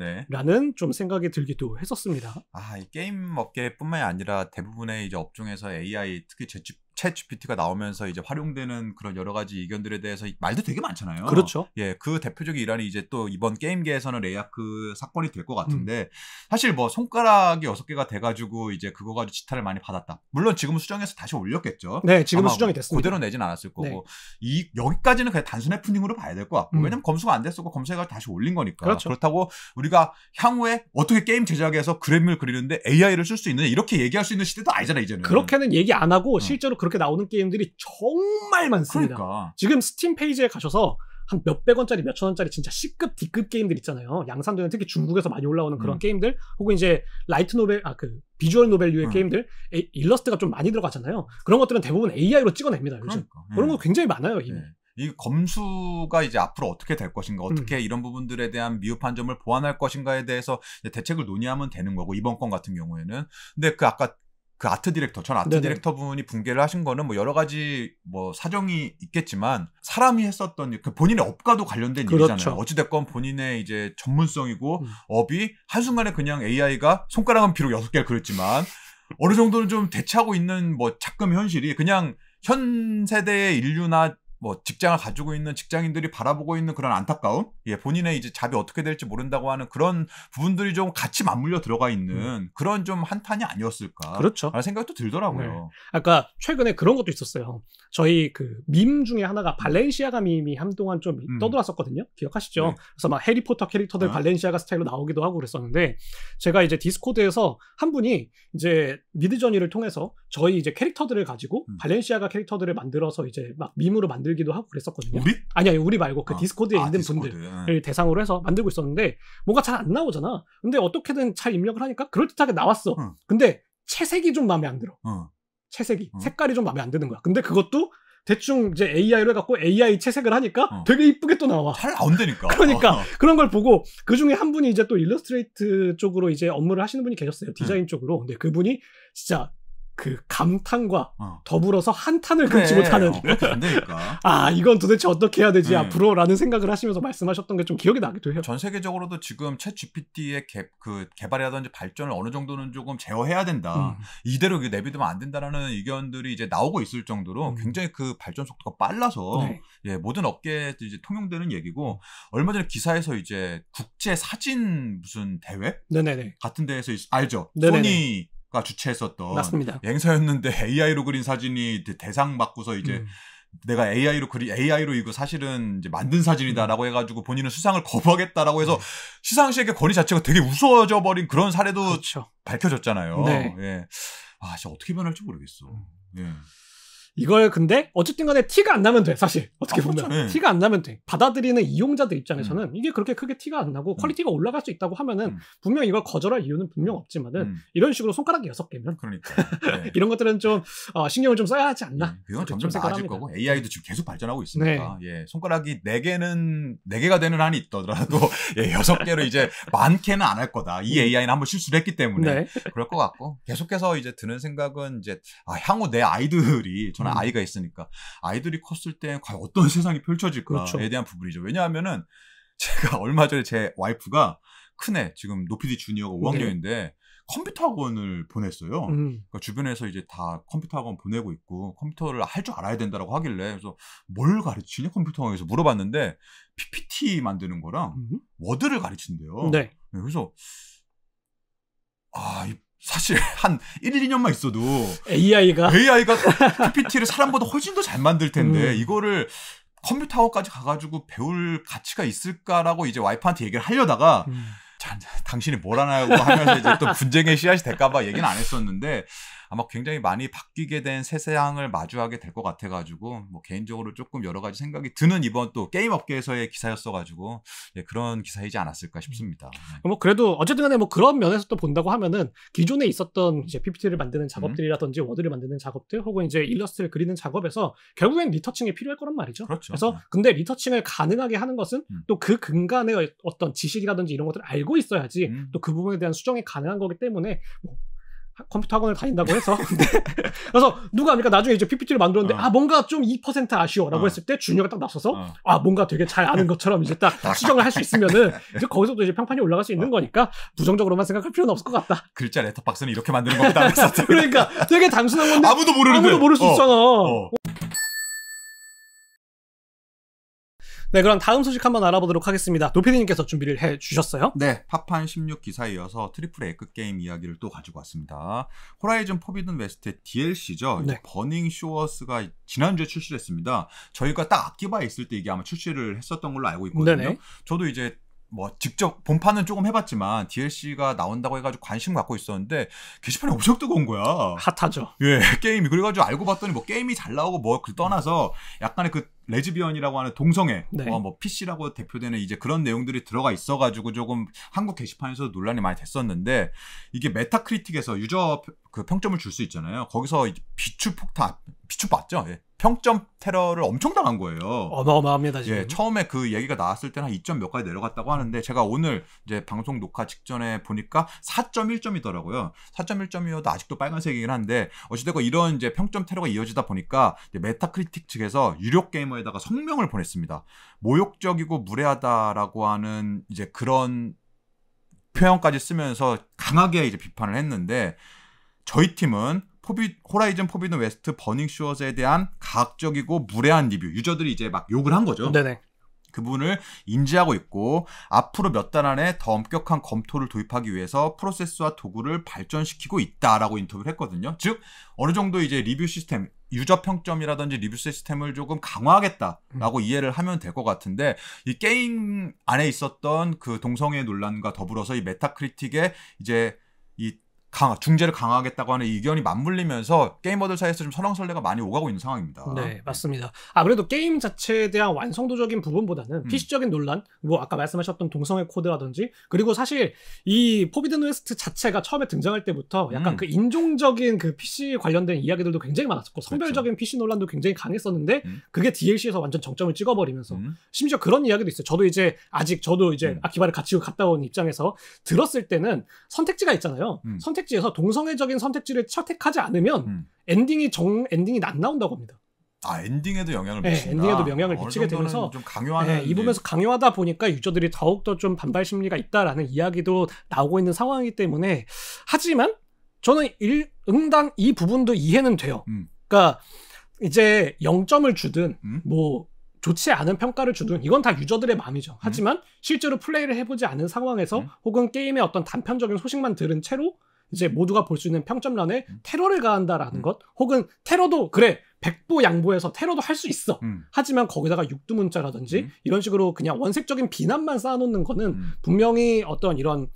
Speaker 2: 네. 좀 생각이 들기도 했었습니다. 아,
Speaker 1: 이 게임 업계뿐만이 아니라 대부분의 이제 업종에서 AI 특히 제집 챗 GPT가 나오면서 이제 활용되는 그런 여러 가지 의견들에 대해서 말도 되게 많잖아요. 그렇죠. 예, 그 대표적인 일환이 이제 또 이번 게임계에서는 레이아크 그 사건이 될 것 같은데 음. 사실 뭐 손가락이 여섯 개가 돼가지고 이제 그거 가지고 지탄을 많이 받았다. 물론 지금은 수정해서 다시 올렸겠죠. 네, 지금은 수정이 뭐 됐습니다. 그대로 내진 않았을 네. 거고 네. 이 여기까지는 그냥 단순 해프닝으로 봐야 될 것 같고 음. 왜냐면 검수가 안 됐었고 검색을 다시 올린 거니까 그렇죠. 그렇다고 우리가 향후에 어떻게 게임 제작에서 그래을 그리는데 AI를 쓸 수 있느냐 이렇게 얘기할 수 있는 시대도 아니잖아 이제는.
Speaker 2: 그렇게는 얘기 안 하고 음. 실제로 그렇게 나오는 게임들이 정말 많습니다. 그러니까. 지금 스팀 페이지에 가셔서 한 몇백 원짜리, 몇천 원짜리 진짜 C급, D급 게임들 있잖아요. 양산도는 특히 중국에서 많이 올라오는 그런 음. 게임들, 혹은 이제 라이트 노벨, 아, 그, 비주얼 노벨류의 음. 게임들, 에, 일러스트가 좀 많이 들어가잖아요. 그런 것들은 대부분 AI로 찍어냅니다, 요즘. 그러니까, 예. 그런 거 굉장히 많아요, 이미. 예. 이 검수가
Speaker 1: 이제 앞으로 어떻게 될 것인가, 음. 어떻게 음. 이런 부분들에 대한 미흡한 점을 보완할 것인가에 대해서 대책을 논의하면 되는 거고, 이번 건 같은 경우에는. 근데 그 아까 그 아트 디렉터, 전 아트 네네. 디렉터 분이 붕괴를 하신 거는 뭐 여러 가지 뭐 사정이 있겠지만 사람이 했었던 그 본인의 업과도 관련된 그렇죠. 일이잖아요. 어찌됐건 본인의 이제 전문성이고 음. 업이 한순간에 그냥 AI가 손가락은 비록 여섯 개를 그렸지만 어느 정도는 좀 대체하고 있는 뭐 작금 현실이 그냥 현 세대의 인류나 뭐 직장을 가지고 있는 직장인들이 바라보고 있는 그런 안타까움, 예, 본인의 이제 잡이 어떻게 될지 모른다고 하는 그런 부분들이 좀 같이 맞물려 들어가 있는 음. 그런 좀 한탄이 아니었을까?
Speaker 2: 그렇죠. 라는 생각도 들더라고요. 네. 아까 최근에 그런 것도 있었어요. 저희 그 밈 중에 하나가 음. 발렌시아가 밈이 한동안 좀 음. 떠돌았었거든요. 기억하시죠? 네. 그래서 막 해리포터 캐릭터들 아. 발렌시아가 스타일로 나오기도 하고 그랬었는데 제가 이제 디스코드에서 한 분이 이제 미드저니를 통해서 저희 이제 캐릭터들을 가지고 음. 발렌시아가 캐릭터들을 만들어서 이제 막 밈으로 만들 만들기도 하고 그랬었거든요. 우리? 아니 아니 우리 말고 그 아, 디스코드에 아, 있는 디스코드. 분들을 예. 대상으로 해서 만들고 있었는데 뭔가 잘 안 나오잖아. 근데 어떻게든 잘 입력을 하니까 그럴듯하게 나왔어. 응. 근데 채색이 좀 마음에 안 들어. 응. 채색이 응. 색깔이 좀 마음에 안 드는 거야. 근데 그것도 대충 이제 AI로 해갖고 AI 채색을 하니까 어. 되게 이쁘게 또 나와. 잘 나온다니까. <laughs> 그러니까 어, 어. 그런 걸 보고 그 중에 한 분이 이제 또 일러스트레이트 쪽으로 이제 업무를 하시는 분이 계셨어요. 디자인 음. 쪽으로. 근데 그분이 진짜 그 감탄과 어. 더불어서 한탄을 금치 못하는 네, 어, 그러니까. <laughs> 아 이건 도대체 어떻게 해야 되지 네. 앞으로라는 생각을 하시면서 말씀하셨던 게 좀 기억이 나기도 해요. 전 세계적으로도 지금 챗
Speaker 1: GPT의 그 개발이라든지 발전을 어느 정도는 조금 제어해야 된다. 음. 이대로 내비두면 안 된다라는 의견들이 이제 나오고 있을 정도로 음. 굉장히 그 발전 속도가 빨라서 네. 예, 모든 업계에 이제 통용되는 얘기고 얼마 전에 기사에서 이제 국제 사진 무슨 대회 네네네. 같은 데에서 알죠 네네네. 소니 가 주최했었던 맞습니다. 행사였는데 AI로 <laughs> 그린 사진이 대상 받고서 이제 음. 내가 AI로 그리 AI로 이거 사실은 이제 만든 사진이다라고 음. 해가지고 본인은 수상을 거부하겠다라고 해서 네. 시상식의 권위 자체가 되게 우스워져 버린 그런 사례도 그렇죠. 밝혀졌잖아요. 네. 예. 아, 진짜 어떻게 변할지 모르겠어. 음. 예.
Speaker 2: 이걸 근데 어쨌든 간에 티가 안 나면 돼 사실 어떻게 아, 그렇죠. 보면 그렇죠. 티가 안 나면 돼 받아들이는 이용자들 입장에서는 음. 이게 그렇게 크게 티가 안 나고 음. 퀄리티가 올라갈 수 있다고 하면은 음. 분명 이걸 거절할 이유는 분명 없지만은 음. 이런 식으로 손가락이 여섯 개면 그러니까 <laughs> 네. 이런 것들은 좀 어, 신경을 좀 써야 하지 않나 네. 그건 점점 나아질 거고
Speaker 1: AI도 지금 계속 발전하고 있으니까 네. 예 손가락이 네 개는 네 개가 되는 한이 있더라도 <laughs> 예 여섯 개로 이제 많게는 안 할 거다 이 음. AI는 한번 실수를 했기 때문에 네. 그럴 것 같고 계속해서 이제 드는 생각은 이제 아, 향후 내 아이들이 <laughs> 저는 음. 아이가 있으니까 아이들이 컸을 때 과연 어떤 세상이 펼쳐질까에 그렇죠. 대한 부분이죠. 왜냐하면은 제가 <laughs> 얼마 전에 제 와이프가 큰애 지금 노피디 주니어가 5학년인데 네. 컴퓨터 학원을 보냈어요. 음. 그러니까 주변에서 이제 다 컴퓨터 학원 보내고 있고 컴퓨터를 할 줄 알아야 된다라고 하길래 그래서 뭘 가르치냐 컴퓨터 학원에서 물어봤는데 PPT 만드는 거랑 음. 워드를 가르친대요. 네. 네 그래서 아, 이 사실 <laughs> 한 1, 2년만 있어도 AI가 AI가 PPT를 사람보다 훨씬 더 잘 만들 텐데 음. 이거를 컴퓨터하고까지 가가지고 배울 가치가 있을까라고 이제 와이프한테 얘기를 하려다가 음. 자, 당신이 뭘 하냐고 하면서 이제 또 분쟁의 씨앗이 될까봐 얘기는 안 했었는데 아마 굉장히 많이 바뀌게 된 세상을 마주하게 될 것 같아가지고 뭐 개인적으로 조금 여러 가지 생각이 드는 이번 또 게임 업계에서의 기사였어가지고 예, 그런 기사이지 않았을까 음. 싶습니다.
Speaker 2: 네. 뭐 그래도 어쨌든간에 뭐 그런 면에서 또 본다고 하면은 기존에 있었던 이제 PPT를 만드는 음. 작업들이라든지 음. 워드를 만드는 작업들 혹은 이제 일러스트를 그리는 작업에서 결국엔 리터칭이 필요할 거란 말이죠. 그렇죠. 그래서 네. 근데 리터칭을 가능하게 하는 것은 음. 또그 근간의 어떤 지식이라든지 이런 것들을 알고 있어야지 음. 또그 부분에 대한 수정이 가능한 거기 때문에 뭐 컴퓨터 학원을 다닌다고 해서 <laughs> 네. 그래서 누가 아니까 나중에 이제 PPT를 만들었는데 어. 아 뭔가 좀 2% 아쉬워라고 어. 했을 때 준이가 딱 나서서 어. 아 뭔가 되게 잘 아는 것처럼 이제 딱 수정을 할 수 있으면은 이제 거기서도 이제 평판이 올라갈 수 있는 거니까 부정적으로만 생각할 필요는 없을 것 같다. 글자 레터박스는 이렇게 만드는 겁니다. <laughs> 그러니까 되게 단순한 건데 아무도 모르는 아무도 모를 수 어. 있잖아. 어. 네, 그럼 다음 소식 한번 알아보도록 하겠습니다. 노피디님께서 준비를 해 주셨어요. 네, 파판 16 기사에 이어서 트리플 A급 게임 이야기를 또 가지고 왔습니다.
Speaker 1: 호라이즌 포비든 웨스트의 DLC죠. 네. 버닝 쇼어스가 지난주에 출시됐습니다. 저희가 딱 아키바에 있을 때 이게 아마 출시를 했었던 걸로 알고 있거든요. 네네. 저도 이제 뭐 직접 본판은 조금 해봤지만 DLC가 나온다고 해가지고 관심 갖고 있었는데 게시판이 엄청 뜨거운 거야. 핫하죠. 예, 게임이 그래가지고 알고 봤더니 뭐 게임이 잘 나오고 뭐 그 떠나서 약간의 그 레즈비언이라고 하는 동성애, 네. 어, 뭐 PC라고 대표되는 이제 그런 내용들이 들어가 있어가지고 조금 한국 게시판에서 논란이 많이 됐었는데 이게 메타크리틱에서 유저 그 평점을 줄 수 있잖아요. 거기서 비추 폭탄, 비추 봤죠? 예. 평점 테러를 엄청 당한 거예요. 어마어마합니다. 지금. 예, 처음에 그 얘기가 나왔을 때는 한 2점 몇가지 내려갔다고 하는데 제가 오늘 이제 방송 녹화 직전에 보니까 4.1점이더라고요. 4.1점이어도 아직도 빨간색이긴 한데 어찌되고 이런 이제 평점 테러가 이어지다 보니까 메타크리틱 측에서 유료 게이머에다가 성명을 보냈습니다. 모욕적이고 무례하다라고 하는 이제 그런 표현까지 쓰면서 강하게 이제 비판을 했는데 저희 팀은 포비, 호라이즌 포비든 웨스트 버닝 슈어즈에 대한 과학적이고 무례한 리뷰 유저들이 이제 막 욕을 한 거죠. 네네. 그 부분을 인지하고 있고 앞으로 몇 달 안에 더 엄격한 검토를 도입하기 위해서 프로세스와 도구를 발전시키고 있다라고 인터뷰를 했거든요. 즉 어느 정도 이제 리뷰 시스템 유저 평점이라든지 리뷰 시스템을 조금 강화하겠다라고 음. 이해를 하면 될 것 같은데 이 게임 안에 있었던 그 동성애 논란과 더불어서 이 메타크리틱의 이제 이강 중재를 강화하겠다고 하는 의견이 맞물리면서 게이머들 사이에서 좀설왕설레가 많이 오가고 있는 상황입니다. 네, 맞습니다.
Speaker 2: 아무래도 게임 자체에 대한 완성도적인 부분보다는 음. PC적인 논란, 뭐 아까 말씀하셨던 동성애 코드라든지 그리고 사실 이 포비든 웨스트 자체가 처음에 등장할 때부터 약간 음. 그 인종적인 그 PC 관련된 이야기들도 굉장히 많았었고 그렇죠. 성별적인 그렇죠. PC 논란도 굉장히 강했었는데 음. 그게 DLC에서 완전 정점을 찍어버리면서 음. 심지어 그런 이야기도 있어요. 저도 이제 아직 저도 이제 음. 아키바를 같이 갔다 온 입장에서 들었을 때는 선택지가 있잖아요. 음. 선택 선택지에서 동성애적인 선택지를 선택하지 않으면 음. 엔딩이 정 엔딩이 안 나온다고 합니다. 아 엔딩에도 영향을 네, 미친다. 엔딩에도 영향을 미치게 되면서 좀 강요하는 네, 이 부분에서 강요하다 보니까 유저들이 더욱 더좀 반발 심리가 있다라는 이야기도 나오고 있는 상황이기 때문에 하지만 저는 일, 응당 이 부분도 이해는 돼요. 음. 그러니까 이제 0점을 주든 음? 뭐 좋지 않은 평가를 주든 이건 다 유저들의 마음이죠. 음. 하지만 실제로 플레이를 해보지 않은 상황에서 음. 혹은 게임의 어떤 단편적인 소식만 들은 채로 이제 모두가 볼 수 있는 평점란에 음. 테러를 가한다라는 음. 것 혹은 테러도 그래 백보 양보해서 테러도 할 수 있어 음. 하지만 거기다가 육두문자라든지 이런 식으로 그냥 원색적인 비난만 쌓아놓는 거는 분명히 어떤 이런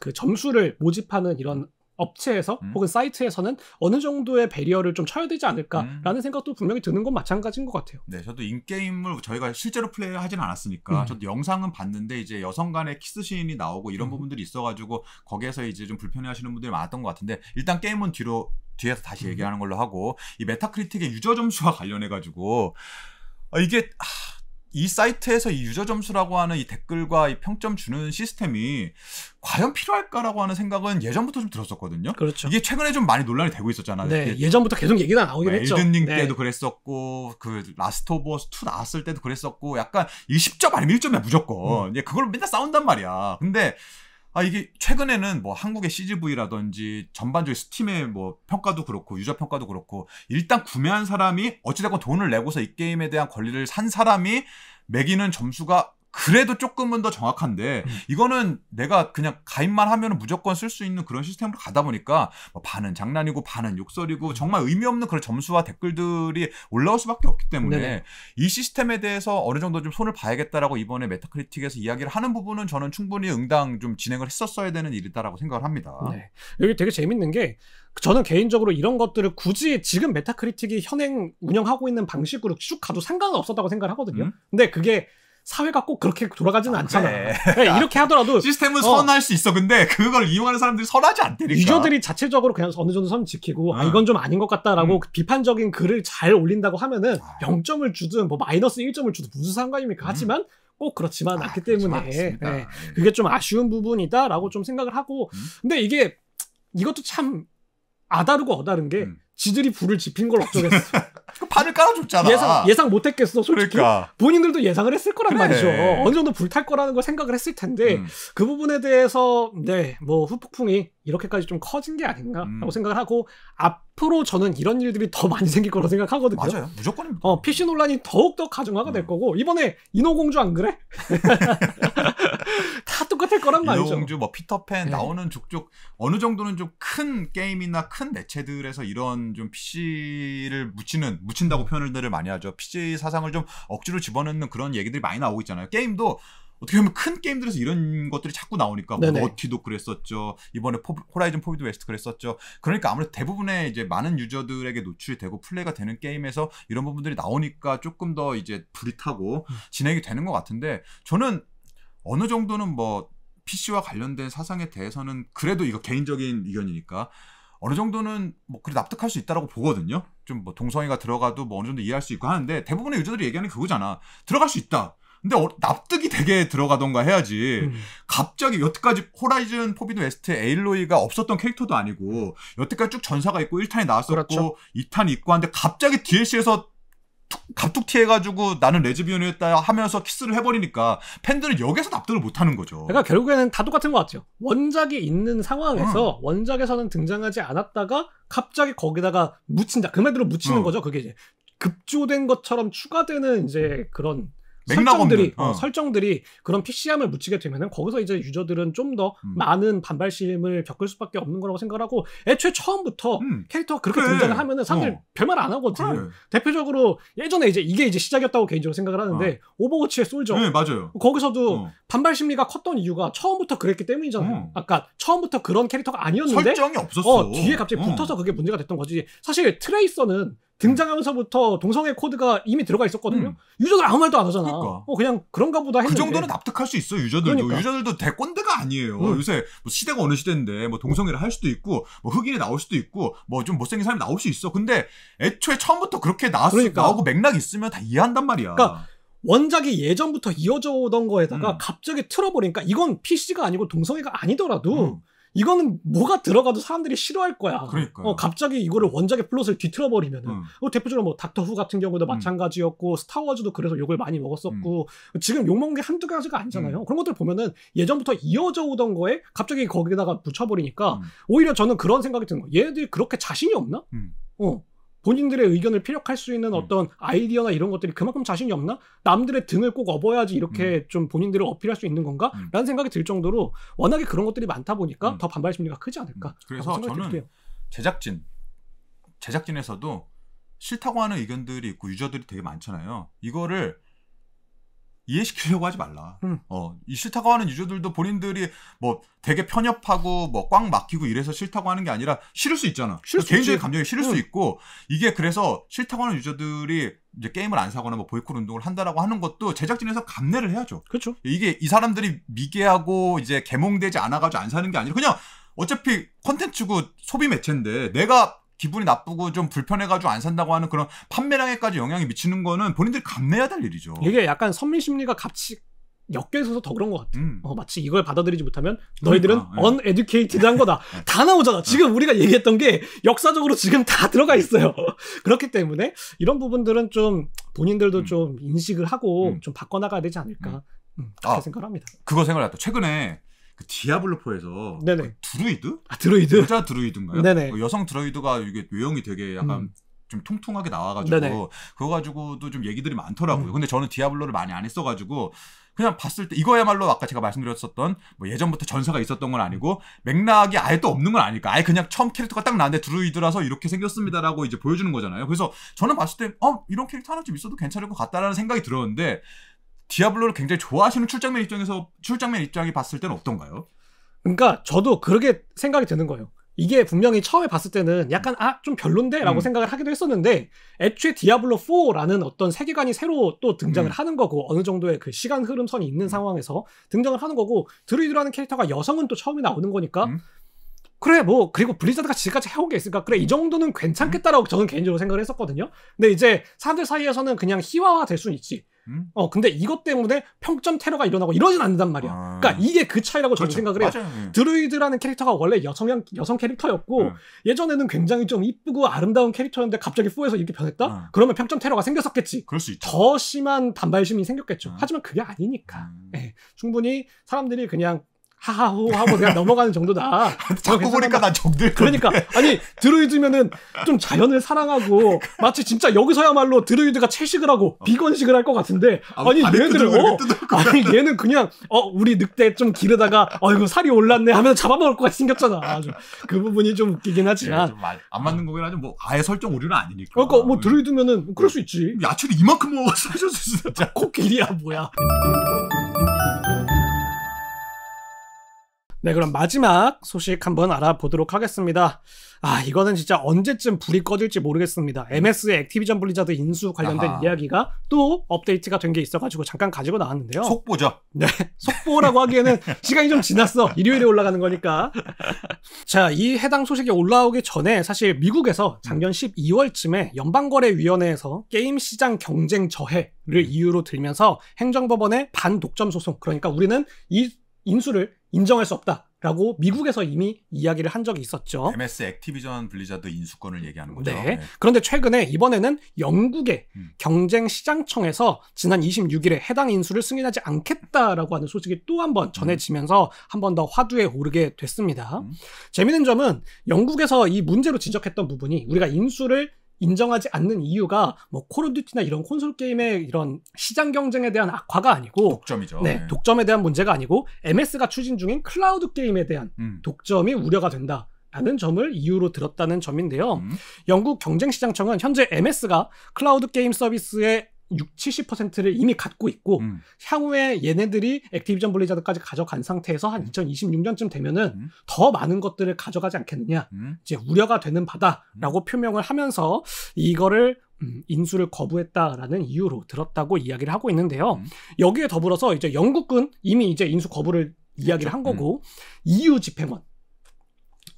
Speaker 2: 그 점수를 모집하는 이런 업체에서 음. 혹은 사이트에서는 어느 정도의 배리어를 좀 쳐야 되지 않을까라는 음. 생각도 분명히 드는 건 마찬가지인 것 같아요.
Speaker 1: 네, 저도 인게임을 저희가 실제로 플레이하진 않았으니까 음. 저도 영상은 봤는데 이제 여성 간의 키스 시인이 나오고 이런 음. 부분들이 있어가지고 거기에서 이제 좀 불편해하시는 분들이 많았던 것 같은데 일단 게임은 뒤로 뒤에서 다시 음. 얘기하는 걸로 하고 이 메타크리틱의 유저 점수와 관련해 가지고 아, 이게 아, 이 사이트에서 이 유저 점수라고 하는 이 댓글과 이 평점 주는 시스템이 과연 필요할까라고 하는 생각은 예전부터 좀 들었었거든요. 그렇죠. 이게 최근에 좀 많이 논란이 되고 있었잖아요. 네, 예전부터 계속 얘기가 나오긴 엘든링 뭐 했죠. 엘든링 네. 때도 네. 그랬었고 그 라스트 오브 어스 2 나왔을 때도 그랬었고 약간 이 10점 아니면 1점이야 무조건. 음. 예, 그걸 맨날 싸운단 말이야. 근데 아 이게 최근에는 뭐 한국의 CGV라든지 전반적인 스팀의 뭐 평가도 그렇고 유저 평가도 그렇고 일단 구매한 사람이 어찌됐건 돈을 내고서 이 게임에 대한 권리를 산 사람이 매기는 점수가 그래도 조금은 더 정확한데 음. 이거는 내가 그냥 가입만 하면 무조건 쓸 수 있는 그런 시스템으로 가다 보니까 뭐 반은 장난이고 반은 욕설이고 음. 정말 의미 없는 그런 점수와 댓글들이 올라올 수밖에 없기 때문에 네네. 이 시스템에 대해서 어느 정도 좀 손을 봐야겠다라고 이번에 메타크리틱에서 이야기를 하는 부분은 저는
Speaker 2: 충분히 응당 좀 진행을 했었어야 되는 일이다라고 생각을 합니다. 네. 여기 되게 재밌는 게 저는 개인적으로 이런 것들을 굳이 지금 메타크리틱이 현행 운영하고 있는 방식으로 쭉 가도 상관은 없었다고 생각을 하거든요. 음? 근데 그게 사회가 꼭 그렇게 돌아가지는 아, 않잖아. 그래. 그러니까 이렇게 하더라도 시스템은 어, 선할
Speaker 1: 수 있어. 근데 그걸 이용하는 사람들이 선하지 않대니까. 유저들이
Speaker 2: 자체적으로 그냥 어느 정도 선 지키고 음. 아, 이건 좀 아닌 것 같다라고 음. 비판적인 글을 잘 올린다고 하면은 0점을 아. 주든 뭐 마이너스 1점을 주든 무슨 상관입니까? 음. 하지만 꼭 그렇지만 아, 않기 때문에 네. 네, 그게 좀 아쉬운 부분이다라고 좀 생각을 하고 근데 이게 이것도 참 아다르고 어다른 게 지들이 불을 지핀 걸 어쩌겠어. 판을 <laughs> 그 깔아줬잖아. 예상, 예상 못했겠어. 솔직히 그러니까. 본인들도 예상을 했을 거란 그래. 말이죠. 어느 정도 불 탈 거라는 걸 생각을 했을 텐데 음. 그 부분에 대해서 네뭐 후폭풍이 이렇게까지 좀 커진 게 아닌가라고 음. 생각을 하고 앞 앞으로 저는 이런 일들이 더 많이 생길 거라 고 생각하거든요. 맞아요. 무조건. 어, PC 논란이 더욱더 가중화가 음. 될 거고, 이번에 인어공주 안 그래? <laughs> 다 똑같을 거란 말이죠. 인어공주,
Speaker 1: 뭐, 피터팬 네. 나오는 족족, 어느 정도는 좀 큰 게임이나 큰 매체들에서 이런 좀 PC를 묻히는, 묻힌다고 표현을 많이 하죠. PC 사상을 좀 억지로 집어넣는 그런 얘기들이 많이 나오고 있잖아요. 게임도 어떻게 보면 큰 게임들에서 이런 것들이 자꾸 나오니까 뭐 너티도 그랬었죠. 이번에 포, 호라이즌 포비드 웨스트 그랬었죠. 그러니까 아무래도 대부분의 이제 많은 유저들에게 노출이 되고 플레이가 되는 게임에서 이런 부분들이 나오니까 조금 더 이제 불이 타고 음. 진행이 되는 것 같은데 저는 어느 정도는 뭐 PC와 관련된 사상에 대해서는 그래도 이거 개인적인 의견이니까 어느 정도는 뭐 그래 납득할 수 있다라고 보거든요. 좀 뭐 동성애가 들어가도 뭐 어느 정도 이해할 수 있고 하는데 대부분의 유저들이 얘기하는 그거잖아. 들어갈 수 있다. 근데 어, 납득이 되게 들어가던가 해야지. 음. 갑자기 여태까지 호라이즌 포비드 웨스트 에일로이가 없었던 캐릭터도 아니고 여태까지 쭉 전사가 있고 1탄이 나왔었고 그렇죠. 2탄이 있고 한데 갑자기 DLC에서 갑툭튀
Speaker 2: 해가지고 나는 레즈비언이었다 하면서 키스를 해버리니까 팬들은 여기서 납득을 못하는 거죠. 그러니까 결국에는 다도 같은 것 같아요. 원작이 있는 상황에서 응. 원작에서는 등장하지 않았다가 갑자기 거기다가 묻힌다. 그 말대로 묻히는 응. 거죠. 그게 이제 급조된 것처럼 추가되는 이제 그런 설정들이 어. 어. 설정들이 그런 PC함을 묻히게 되면은 거기서 이제 유저들은 좀더 음. 많은 반발심을 겪을 수밖에 없는 거라고 생각하고 애초에 처음부터 음. 캐릭터가 그렇게 그래. 등장을 하면은 사실들 어. 별말 안 하거든. 그래. 대표적으로 예전에 이제 이게 이제 시작이었다고 개인적으로 생각을 하는데 아. 오버워치의 솔저. 네 맞아요. 거기서도 어. 반발 심리가 컸던 이유가 처음부터 그랬기 때문이잖아요. 음. 아까 처음부터 그런 캐릭터가 아니었는데 설정이 없었어. 어, 뒤에 갑자기 음. 붙어서 그게 문제가 됐던 거지. 사실 트레이서는 등장하면서부터 동성애 코드가 이미 들어가 있었거든요. 음. 유저들 아무 말도 안 하잖아. 그러니까. 어 그냥 그런가 보다 그 했는데. 그 정도는 납득할 수 있어 유저들도. 그러니까.
Speaker 1: 유저들도 대권대가 아니에요. 음. 요새 뭐 시대가 어느 시대인데 뭐 동성애를 할 수도 있고 뭐 흑인이 나올 수도 있고 뭐 좀 못생긴 사람이 나올 수 있어. 근데 애초에 처음부터 그렇게 나왔, 그러니까. 나오고 맥락 이 있으면 다
Speaker 2: 이해한단 말이야. 그러니까 원작이 예전부터 이어져 오던 거에다가 음. 갑자기 틀어버리니까 이건 PC가 아니고 동성애가 아니더라도 음. 이거는 뭐가 들어가도 사람들이 싫어할 거야. 그러니까요. 어, 갑자기 이거를 원작의 플롯을 뒤틀어버리면은. 음. 어, 대표적으로 뭐 닥터 후 같은 경우도 음. 마찬가지였고, 스타워즈도 그래서 욕을 많이 먹었었고, 음. 지금 욕먹은 게 한두 가지가 아니잖아요. 음. 그런 것들 보면은 예전부터 이어져 오던 거에 갑자기 거기다가 붙여버리니까 오히려 저는 그런 생각이 드는 거예요. 얘네들이 그렇게 자신이 없나? 어. 본인들의 의견을 피력할 수 있는 음. 어떤 아이디어나 이런 것들이 그만큼 자신이 없나? 남들의 등을 꼭 업어야지 이렇게 음. 좀 본인들을 어필할 수 있는 건가? 음. 라는 생각이 들 정도로 워낙에 그런 것들이 많다 보니까 음. 더 반발 심리가 크지 않을까? 음. 그래서 저는 드릴게요.
Speaker 1: 제작진, 제작진에서도 싫다고 하는 의견들이 있고 유저들이 되게 많잖아요. 이거를 이해시키려고 하지 말라. 음. 어, 이 싫다고 하는 유저들도 본인들이 뭐 되게 편협하고 뭐 꽉 막히고 이래서 싫다고 하는 게 아니라 싫을 수 있잖아. 그러니까 개인적인 감정이 싫을 음. 수 있고 이게 그래서 싫다고 하는 유저들이 이제 게임을 안 사거나 뭐 보이콧 운동을 한다라고 하는 것도 제작진에서 감내를 해야죠. 그렇죠. 이게 이 사람들이 미개하고 이제 개몽되지 않아가지고 안 사는 게 아니라 그냥 어차피 콘텐츠고 소비 매체인데 내가 기분이 나쁘고 좀 불편해가지고 안 산다고 하는 그런 판매량에까지 영향이 미치는 거는
Speaker 2: 본인들이 감내해야 될 일이죠. 이게 약간 선민 심리가 값이 엮여있어서 더 그런 것 같아. 음. 어, 마치 이걸 받아들이지 못하면 너희들은 그러니까, 예. uneducated한 거다. <laughs> 예. 다 나오잖아. 예. 지금 우리가 얘기했던 게 역사적으로 지금 다 들어가 있어요. <laughs> 그렇기 때문에 이런 부분들은 좀 본인들도 음. 좀 인식을 하고 음. 좀 바꿔나가야 되지 않을까. 음, 음. 아, 그렇게 아, 생각합니다.
Speaker 1: 그거 생각났다. 최근에 그 디아블로4에서 네네. 그 드루이드? 아, 드루이드? 여자 드루이드인가요? 네네. 어, 여성 드루이드가 이게 외형이 되게 약간 음. 좀 통통하게 나와가지고 네네. 그거 가지고도 좀 얘기들이 많더라고요. 음. 근데 저는 디아블로를 많이 안 했어가지고 그냥 봤을 때 이거야말로 아까 제가 말씀드렸었던 뭐 예전부터 전사가 있었던 건 아니고 맥락이 아예 또 없는 건 아닐까. 아예 그냥 처음 캐릭터가 딱 나왔는데 드루이드라서 이렇게 생겼습니다라고 이제 보여주는 거잖아요. 그래서 저는 봤을 때어 이런 캐릭터 하나쯤 있어도 괜찮을 것 같다라는 생각이 들었는데 디아블로를 굉장히 좋아하시는 출장맨 입장에서 출장맨 입장이
Speaker 2: 봤을 때는 어떤가요? 그러니까 저도 그렇게 생각이 드는 거예요. 이게 분명히 처음에 봤을 때는 약간 아좀 별론데라고 음. 생각을 하기도 했었는데 애초에 디아블로 4라는 어떤 세계관이 새로 또 등장을 음. 하는 거고 어느 정도의 그 시간 흐름선이 있는 음. 상황에서 등장을 하는 거고 드루이드라는 캐릭터가 여성은 또 처음에 나오는 거니까 음. 그래 뭐 그리고 블리자드가 지금까지 해온 게있을까 그래 이 음. 정도는 괜찮겠다라고 저는 개인적으로 생각을 했었거든요. 근데 이제 사람들 사이에서는 그냥 희화화 될 수는 있지. 음? 어 근데 이것 때문에 평점 테러가 일어나고 이러진 않는단 말이야. 아... 그러니까 이게 그 차이라고 저는 그렇죠. 생각을 해요. 맞아요. 예. 드루이드라는 캐릭터가 원래 여성 여성 캐릭터였고 음. 예전에는 굉장히 좀 이쁘고 아름다운 캐릭터였는데 갑자기 4에서 이렇게 변했다? 음. 그러면 평점 테러가 생겼었겠지. 그럴 수 있죠. 더 심한 반발심이 생겼겠죠. 음. 하지만 그게 아니니까 네. 충분히 사람들이 그냥 하하호 하고 그냥 넘어가는 정도다. <laughs> 자꾸 아, 보니까 난 정들. 그러니까 아니 드루이드면은 좀 자연을 사랑하고 마치 진짜 여기서야말로 드루이드가 채식을 하고 비건식을 할 것 같은데 아, 아니 아, 얘들은 어, 아니 얘는 그냥 어 우리 늑대 좀 기르다가 어 이거 살이 올랐네 하면서 잡아먹을 것 같이 생겼잖아. 아, 좀, 그 부분이 좀 웃기긴 네, 하지만 네, 안, 안 맞는 거긴 하지만 뭐 아예 설정 오류는 아니니까. 그러니까 뭐 드루이드면은 그럴 네. 수 있지. 야채를 이만큼 먹어서 하셨을 <laughs> 수 있어. 코끼리야 뭐야. 네, 그럼 마지막 소식 한번 알아보도록 하겠습니다. 아, 이거는 진짜 언제쯤 불이 꺼질지 모르겠습니다. 음. MS의 액티비전 블리자드 인수 관련된 아하. 이야기가 또 업데이트가 된 게 있어가지고 잠깐 가지고 나왔는데요. 속보죠. 네, 속보라고 하기에는 <laughs> 시간이 좀 지났어. 일요일에 올라가는 거니까. 자, 이 해당 소식이 올라오기 전에 사실 미국에서 작년 12월쯤에 연방거래위원회에서 게임 시장 경쟁 저해를 음. 이유로 들면서 행정법원에 반독점 소송, 그러니까 우리는 이 인수를 인정할 수 없다라고 미국에서 이미 이야기를 한 적이 있었죠. MS 액티비전 블리자드 인수권을 얘기하는 거죠. 네. 네. 그런데 최근에 이번에는 영국의 음. 경쟁 시장청에서 지난 26일에 해당 인수를 승인하지 않겠다라고 하는 소식이 또 한번 음. 전해지면서 음. 한번 더 화두에 오르게 됐습니다. 음. 재미있는 점은 영국에서 이 문제로 지적했던 부분이 우리가 인수를 인정하지 않는 이유가 뭐 콜오듀티나 이런 콘솔 게임의 이런 시장 경쟁에 대한 악화가 아, 아니고 독점이죠. 네, 네. 독점에 대한 문제가 아니고 MS가 추진 중인 클라우드 게임에 대한 음. 독점이 우려가 된다. 라는 점을 이유로 들었다는 점인데요. 음. 영국 경쟁시장청은 현재 MS가 클라우드 게임 서비스의 6, 70%를 이미 갖고 있고 음. 향후에 얘네들이 액티비전 블리자드까지 가져간 상태에서 한 2026년쯤 되면은 음. 더 많은 것들을 가져가지 않겠느냐 음. 이제 우려가 되는 바다라고 음. 표명을 하면서 이거를 음, 인수를 거부했다라는 이유로 들었다고 이야기를 하고 있는데요. 음. 여기에 더불어서 이제 영국은 이미 이제 인수 거부를 이야기를 그렇죠. 한 거고 EU 집행원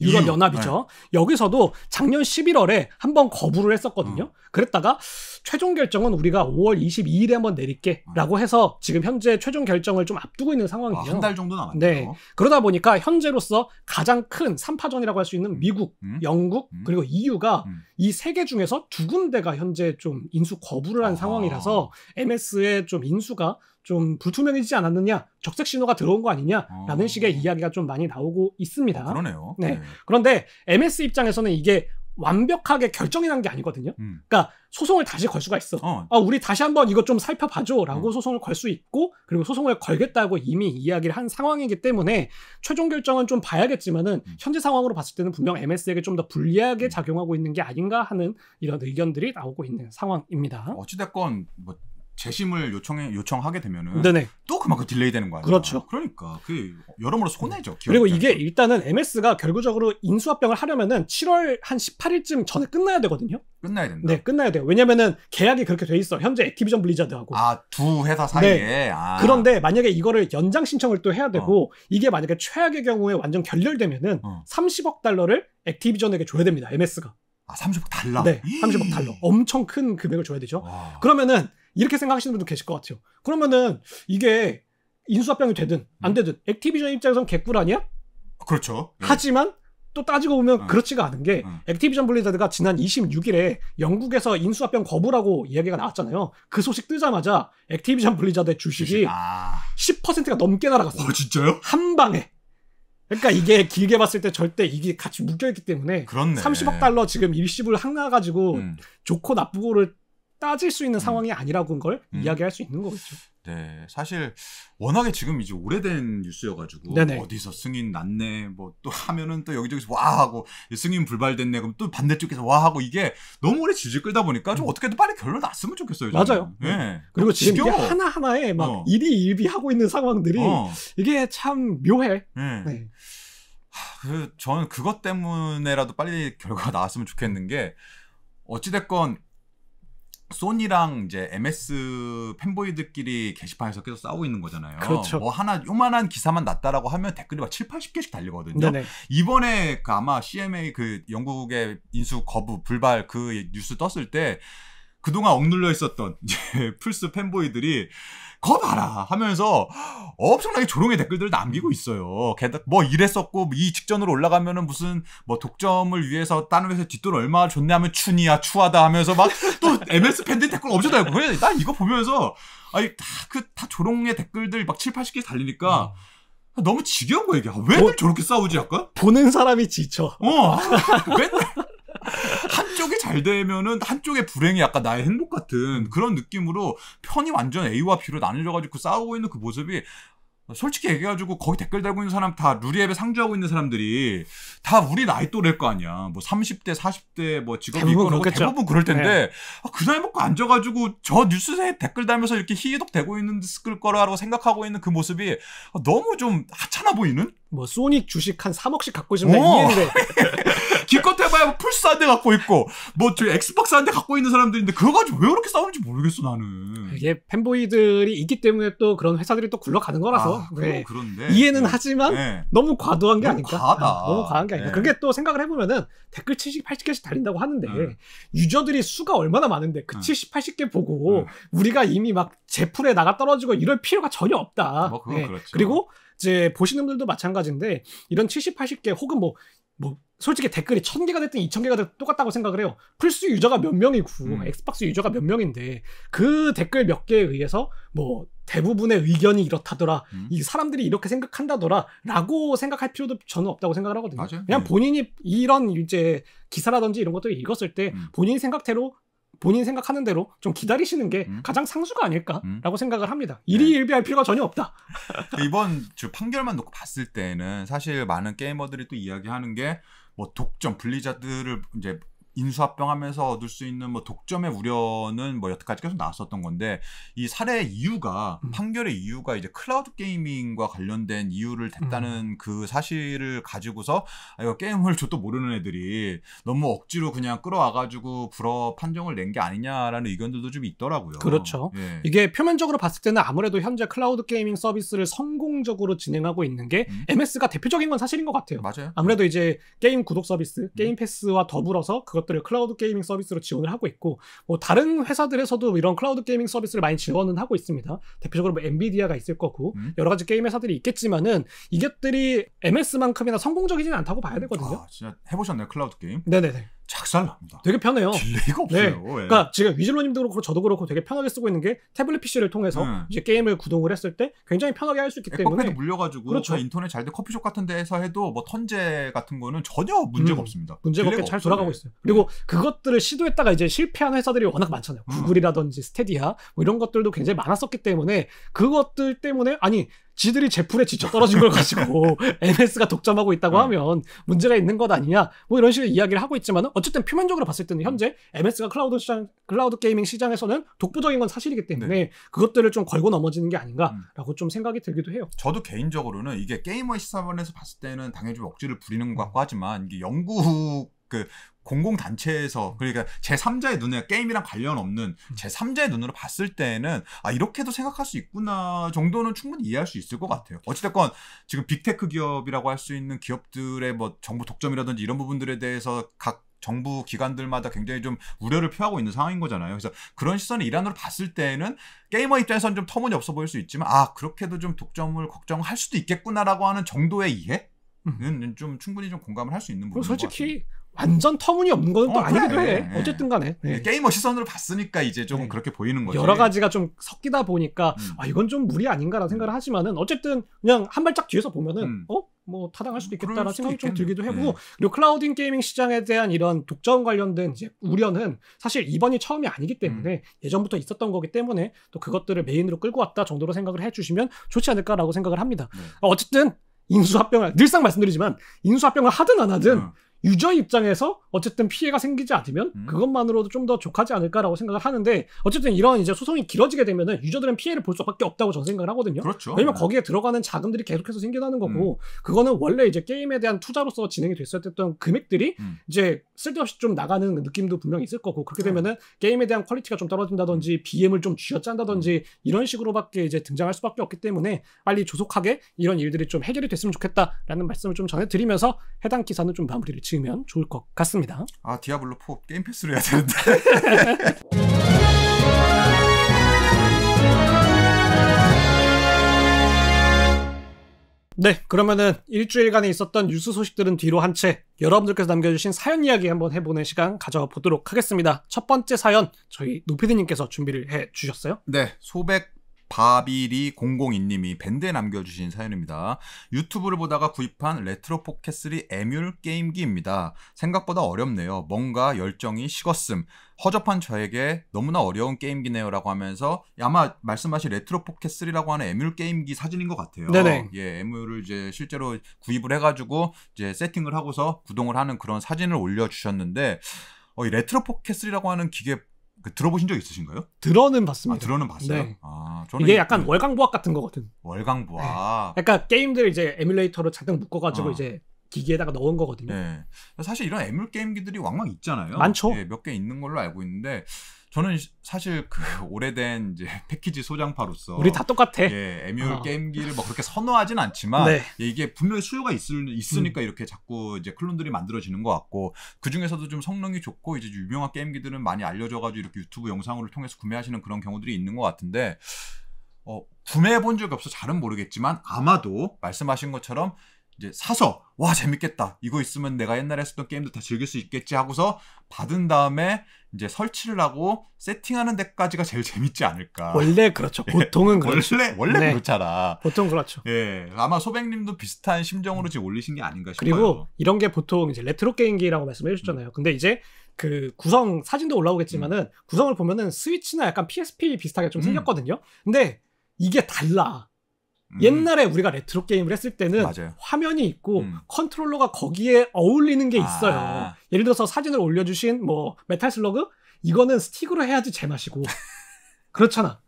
Speaker 2: 유럽 연합이죠. 네. 여기서도 작년 11월에 한번 거부를 했었거든요. 어. 그랬다가 최종 결정은 우리가 5월 22일에 한번 내릴게라고 해서 지금 현재 최종 결정을 좀 앞두고 있는 상황이에요. 아, 한달 정도 남았네요. 네. 그러다 보니까 현재로서 가장 큰 3파전이라고 할 수 있는 미국, 음? 영국 음? 그리고 EU가 음? 이세 개 중에서 두 군데가 현재 좀 인수 거부를 한 아. 상황이라서 MS의 좀 인수가 좀 불투명해지지 않았느냐, 적색 신호가 들어온 거 아니냐라는 어... 식의 이야기가 좀 많이 나오고 있습니다. 어, 그러네요. 네. 네. 그런데 MS 입장에서는 이게 완벽하게 결정이 난 게 아니거든요. 음. 그러니까 소송을 다시 걸 수가 있어. 어. 아, 우리 다시 한번 이것 좀 살펴봐줘라고 어. 음. 소송을 걸 수 있고 그리고 소송을 걸겠다고 이미 이야기를 한 상황이기 때문에 최종 결정은 좀 봐야겠지만은 음. 현재 상황으로 봤을 때는 분명 MS에게 좀 더 불리하게 음. 작용하고 있는 게 아닌가 하는 이런 의견들이 나오고 있는 상황입니다. 어찌됐건 뭐 재심을 요청해 요청하게 되면은 네네. 또
Speaker 1: 그만큼 딜레이 되는 거아요 그렇죠. 그러니까 그
Speaker 2: 여러모로 손해죠. 그리고 이게 좀. 일단은 MS가 결과적으로 인수합병을 하려면은 7월 한 18일쯤 전에 끝나야 되거든요. 끝나야 된다. 네, 끝나야 돼요. 왜냐면은 계약이 그렇게 돼 있어. 현재 액티비전 블리자드하고 아, 두 회사 사이에. 네. 아. 그런데 만약에 이거를 연장 신청을 또 해야 되고 어. 이게 만약에 최악의 경우에 완전 결렬되면은 어. 30억 달러를 액티비전에게 줘야 됩니다. MS가. 아, 30억 달러? 네, 30억 달러. 엄청 큰 금액을 줘야 되죠. 와. 그러면은 이렇게 생각하시는 분도 계실 것 같아요. 그러면은 이게 인수합병이 되든 안 음. 되든 액티비전 입장에선 개꿀 아니야? 그렇죠. 네. 하지만 또 따지고 보면 어. 그렇지가 않은 게 어. 액티비전 블리자드가 지난 26일에 영국에서 인수합병 거부라고 이야기가 나왔잖아요. 그 소식 뜨자마자 액티비전 블리자드의 주식이 주식. 아. 10%가 넘게 날아갔어요. 와, 진짜요? 한 방에. 그러니까 이게 길게 봤을 때 절대 이게 같이 묶여 있기 때문에 그렇네. 30억 달러 지금 일시불 한가 가지고 음. 좋고 나쁘고를 따질 수 있는 음. 상황이 아니라고 걸 음. 이야기할 수 있는 거겠죠.
Speaker 1: 네, 사실 워낙에 지금 이제 오래된 뉴스여가지고 네네. 어디서 승인 났네 뭐 또 하면은 또 여기저기서 와 하고 승인 불발됐네 그럼 또 반대쪽에서 와 하고 이게 너무 오래 질질 끌다 보니까 좀 음. 어떻게든 빨리 결론 났으면 좋겠어요. 저는. 맞아요. 네. 네. 그리고 지금 하나 하나에 막 어.
Speaker 2: 일이 일비 하고 있는 상황들이 어. 이게 참 묘해.
Speaker 1: 네. 네. 그 저는 그것 때문에라도 빨리 결과가 나왔으면 좋겠는 게 어찌됐건 소니랑 이제 MS 팬보이들끼리 게시판에서 계속 싸우고 있는 거잖아요. 그렇죠. 뭐 하나 요만한 기사만 났다라고 하면 댓글이 막 7, 80개씩 달리거든요. 네네. 이번에 그 아마 CMA 그 영국의 인수 거부 불발 그 뉴스 떴을 때 그동안 억눌려 있었던 <laughs> 이제 플스 팬보이들이 거 봐라 하면서 엄청나게 조롱의 댓글들을 남기고 있어요. 게다가 뭐 이랬었고 이 직전으로 올라가면은 무슨 뭐 독점을 위해서 다른 회사 뒷돈 얼마 줬네 하면 춘이야 추하다 하면서 막 또 MS 팬들 댓글 엄청 달고 그래 나 이거 보면서 아니 다그다 그, 다 조롱의 댓글들 막 7, 80개 달리니까 음. 너무 지겨운 거야 이게 아, 왜 보, 저렇게 싸우지 약간 보는 사람이 지쳐. 어 아, 맨날 한쪽이 잘 되면은 한쪽의 불행이 약간 나의 행복 같은 그런 느낌으로 편이 완전 A와 B로 나뉘어가지고 싸우고 있는 그 모습이 솔직히 얘기해가지고 거기 댓글 달고 있는 사람 다 루리앱에 상주하고 있는 사람들이 다 우리 나이 또래일 거 아니야. 뭐 30대, 40대 뭐 직업이 있고 대부분, 대부분 그럴 텐데 네. 아, 그 나이 먹고 앉아가지고 저 뉴스에 댓글 달면서 이렇게 희희덕 대고 있는 듯을 거라고 생각하고 있는 그 모습이 너무 좀 하찮아
Speaker 2: 보이는? 뭐 소닉 주식 한 3억씩 갖고 있으면 어. 이해를 해.
Speaker 1: <laughs> 기껏 해봐야 뭐 플스
Speaker 2: 한 대 갖고 있고 뭐저 엑스박스 한 대 갖고 있는 사람들인데 그거 가지고 왜이렇게 싸우는지 모르겠어 나는. 이게 팬보이들이 있기 때문에 또 그런 회사들이 또 굴러가는 거라서. 아, 그래. 네.
Speaker 1: 그런데 이해는
Speaker 2: 네. 하지만 네. 너무 과도한 게아닌가 과다. 아, 너무 과한 게 아닐까. 네. 그게 또 생각을 해보면은 댓글 70, 80개씩 달린다고 하는데 네. 유저들이 수가 얼마나 많은데 그 70, 80개 보고 네. 우리가 이미 막 제풀에 나가 떨어지고 이럴 필요가 전혀 없다. 뭐 그건 그렇죠. 그리고 이제 보시는 분들도 마찬가지인데 이런 70, 80개 혹은 뭐뭐 뭐 솔직히 댓글이 1000개가 됐든 2000개가 됐든 똑같다고 생각을 해요. 플스 유저가 몇 명이고 음. 엑스박스 유저가 몇 명인데 그 댓글 몇 개에 의해서 뭐 대부분의 의견이 이렇다더라. 음. 이 사람들이 이렇게 생각한다더라라고 생각할 필요도 저는 없다고 생각을 하거든요. 맞아요. 그냥 네. 본인이 이런 이제 기사라든지 이런 것들을 읽었을 때 음. 본인 생각대로 본인 생각하는 대로 좀 음. 기다리시는 게 음. 가장 상수가 아닐까라고 음. 생각을 합니다. 일이 네. 일비할 필요가 전혀 없다. 이번 주 판결만 놓고
Speaker 1: 봤을 때는 사실 많은 게이머들이 또 이야기하는 게 뭐 독점 블리자드를 이제 인수합병하면서 얻을 수 있는 뭐 독점의 우려는 뭐 여태까지 계속 나왔었던 건데 이 사례의 이유가 음. 판결의 이유가 이제 클라우드 게이밍과 관련된 이유를 댔다는 음. 그 사실을 가지고서 아, 이거 게임을 저도 모르는 애들이 너무 억지로 그냥 끌어와가지고 불어 판정을 낸 게 아니냐라는 의견들도 좀 있더라고요. 그렇죠.
Speaker 2: 예. 이게 표면적으로 봤을 때는 아무래도 현재 클라우드 게이밍 서비스를 성공적으로 진행하고 있는 게 음. MS가 대표적인 건 사실인 것 같아요. 맞아요. 아무래도 네. 이제 게임 구독 서비스, 음. 게임 패스와 더불어서 그것 것들을 클라우드 게이밍 서비스로 지원을 하고 있고 뭐 다른 회사들에서도 이런 클라우드 게이밍 서비스를 많이 지원은 하고 있습니다. 대표적으로 뭐 엔비디아가 있을 거고 음? 여러 가지 게임 회사들이 있겠지만은 이것들이 MS만큼이나 성공적이지는 않다고 봐야 되거든요. 아, 진짜 해보셨나요 클라우드 게임? 네네네. 작살납니다. 되게 편해요. 딜레이가 네. 없어요. 네. 그러니까 지금 위즐로님도 그렇고 저도 그렇고 되게 편하게 쓰고 있는 게 태블릿 PC를 통해서 네. 이제 게임을 구동을 했을 때 굉장히 편하게 할 수 있기 때문에 에코패드 물려가지고 그렇죠. 인터넷 잘돼 커피숍 같은 데서 해도 뭐 턴제 같은 거는 전혀 문제가 음, 없습니다. 문제가 없게 잘 돌아가고 네. 있어요. 그리고 음. 그것들을 시도했다가 이제 실패한 회사들이 워낙 많잖아요. 구글이라든지 스테디아 뭐 이런 것들도 굉장히 많았었기 때문에 그것들 때문에 아니 지들이 제풀에 지쳐 떨어진 걸 가지고 MS가 <laughs> 독점하고 있다고 네. 하면 문제가 있는 것 아니냐 뭐 이런 식의 이야기를 하고 있지만 어쨌든 표면적으로 봤을 때는 현재 MS가 네. 클라우드 시장 클라우드 게이밍 시장에서는 독보적인 건 사실이기 때문에 네. 그것들을 좀 걸고 넘어지는 게 아닌가라고 음. 좀 생각이 들기도 해요. 저도 개인적으로는 이게
Speaker 1: 게이머시사원에서 봤을 때는 당연히 좀 억지를 부리는 것 같고 하지만 이게 영국 그 공공단체에서 그러니까 제3자의 눈에 게임이랑 관련 없는 음. 제3자의 눈으로 봤을 때는 에아 이렇게도 생각할 수 있구나 정도는 충분히 이해할 수 있을 것 같아요. 어찌됐건 지금 빅테크 기업이라고 할 수 있는 기업들의 뭐정부 독점이라든지 이런 부분들에 대해서 각 정부 기관들마다 굉장히 좀 우려를 표하고 있는 상황인 거잖아요. 그래서 그런 시선의 이란으로 봤을 때는 에 게이머 입장에서는 좀 터무니없어 보일 수 있지만 아 그렇게도 좀 독점을 걱정할 수도 있겠구나라고 하는 정도의 이해? 는좀 음. 충분히 좀 공감을 할 수 있는 부분. 솔직히 완전 터무니없는
Speaker 2: 거는 어, 또 아니기도 해. 네. 어쨌든 간에. 네.
Speaker 1: 게이머 시선으로 봤으니까 이제 조금 네. 그렇게 보이는 거죠. 여러
Speaker 2: 가지가 좀 섞이다 보니까 음. 아 이건 좀 무리 아닌가라는 생각을 하지만은 어쨌든 그냥 한 발짝 뒤에서 보면은 음. 어? 뭐 타당할 수도 있겠다라는 생각이 있겠네. 좀 들기도 네. 하고 네. 그리고 클라우딩 게이밍 시장에 대한 이런 독점 관련된 이제 우려는 사실 이번이 처음이 아니기 때문에 음. 예전부터 있었던 거기 때문에 또 그것들을 메인으로 끌고 왔다 정도로 생각을 해주시면 좋지 않을까라고 생각을 합니다. 네. 어쨌든 인수합병을 늘상 말씀드리지만 인수합병을 하든 안 하든 음. 유저 입장에서 어쨌든 피해가 생기지 않으면 음. 그것만으로도 좀 더 족하지 않을까라고 생각을 하는데 어쨌든 이런 이제 소송이 길어지게 되면은 유저들은 피해를 볼 수밖에 없다고 저는 생각을 하거든요. 그렇죠. 왜냐면 네. 거기에 들어가는 자금들이 계속해서 생겨나는 거고 음. 그거는 원래 이제 게임에 대한 투자로서 진행이 됐었던 금액들이 음. 이제 쓸데없이 좀 나가는 느낌도 분명히 있을 거고 그렇게 네. 되면은 게임에 대한 퀄리티가 좀 떨어진다든지 BM을 좀 쥐어짠다든지 이런 식으로밖에 이제 등장할 수밖에 없기 때문에 빨리 조속하게 이런 일들이 좀 해결이 됐으면 좋겠다라는 말씀을 좀 전해드리면서 해당 기사는 좀 마무리를 지. 보시면 좋을 것 같습니다. 아
Speaker 1: 디아블로 4 게임 패스로 해야 되는데. <laughs>
Speaker 2: 네, 그러면은 일주일간에 있었던 뉴스 소식들은 뒤로 한 채 여러분들께서 남겨주신 사연 이야기 한번 해보는 시간 가져보도록 하겠습니다. 첫 번째 사연 저희 노피디님께서 준비를 해주셨어요.
Speaker 1: 네, 소백 바비리 002님이 밴드에 남겨주신 사연입니다. 유튜브를 보다가 구입한 레트로 포켓3 에뮬 게임기입니다. 생각보다 어렵네요. 뭔가 열정이 식었음. 허접한 저에게 너무나 어려운 게임기네요. 라고 하면서 아마 말씀하신 레트로 포켓3라고 하는 에뮬 게임기 사진인 것 같아요. 네네. 예, 에뮬을 이제 실제로 구입을 해가지고 이제 세팅을 하고서 구동을 하는 그런 사진을 올려주셨는데 어, 이 레트로 포켓3라고 하는 기계 그 들어보신 적 있으신가요? 들어는 봤습니다. 아, 들어는 봤어요. 네. 아, 이게 약간 그...
Speaker 2: 월광부합 같은 거거든.
Speaker 1: 월광부합
Speaker 2: 네. 그러니까 게임들 이제 에뮬레이터로 자동 묶어가지고 어. 이제 기기에다가 넣은 거거든요. 네. 사실 이런 에뮬 게임기들이 왕왕
Speaker 1: 있잖아요. 많죠. 예, 몇개 있는 걸로 알고 있는데 저는 사실 그 <laughs> 오래된 이제 <laughs> 패키지 소장파로서 우리 다 똑같아. 예, 에뮬 어. 아. 게임기를 뭐 그렇게 선호하진 않지만 네. 이게 분명히 수요가 있을, 있으니까 음. 이렇게 자꾸 이제 클론들이 만들어지는 것 같고 그 중에서도 좀 성능이 좋고 이제 유명한 게임기들은 많이 알려져가지고 이렇게 유튜브 영상으로 통해서 구매하시는 그런 경우들이 있는 것 같은데 어, 구매해 본 적이 없어 잘은 모르겠지만 아마도 말씀하신 것처럼 이제 사서 와 재밌겠다 이거 있으면 내가 옛날에 했었던 게임도 다 즐길 수 있겠지 하고서 받은 다음에 이제 설치를 하고 세팅하는 데까지가 제일 <laughs> 재밌지 않을까 원래 그렇죠 예. 보통은 그렇죠. 원래 원래 네. 그렇잖아 보통 그렇죠 예 아마 소백님도 비슷한
Speaker 2: 심정으로 지금 올리신 게 아닌가 싶어요 그리고 이런 게 보통 이제 레트로 게임기라고 말씀해 주셨잖아요 음. 근데 이제 그 구성 사진도 올라오겠지만은 음. 구성을 보면은 스위치나 약간 PSP 비슷하게 좀 음. 생겼거든요 근데 이게 달라 음. 옛날에 우리가 레트로 게임을 했을 때는 맞아요. 화면이 있고 음. 컨트롤러가 거기에 어울리는 게 아. 있어요. 아. 예를 들어서 사진을 올려주신 뭐 메탈 슬러그 이거는 스틱으로 해야지 제맛이고 <laughs> 그렇잖아.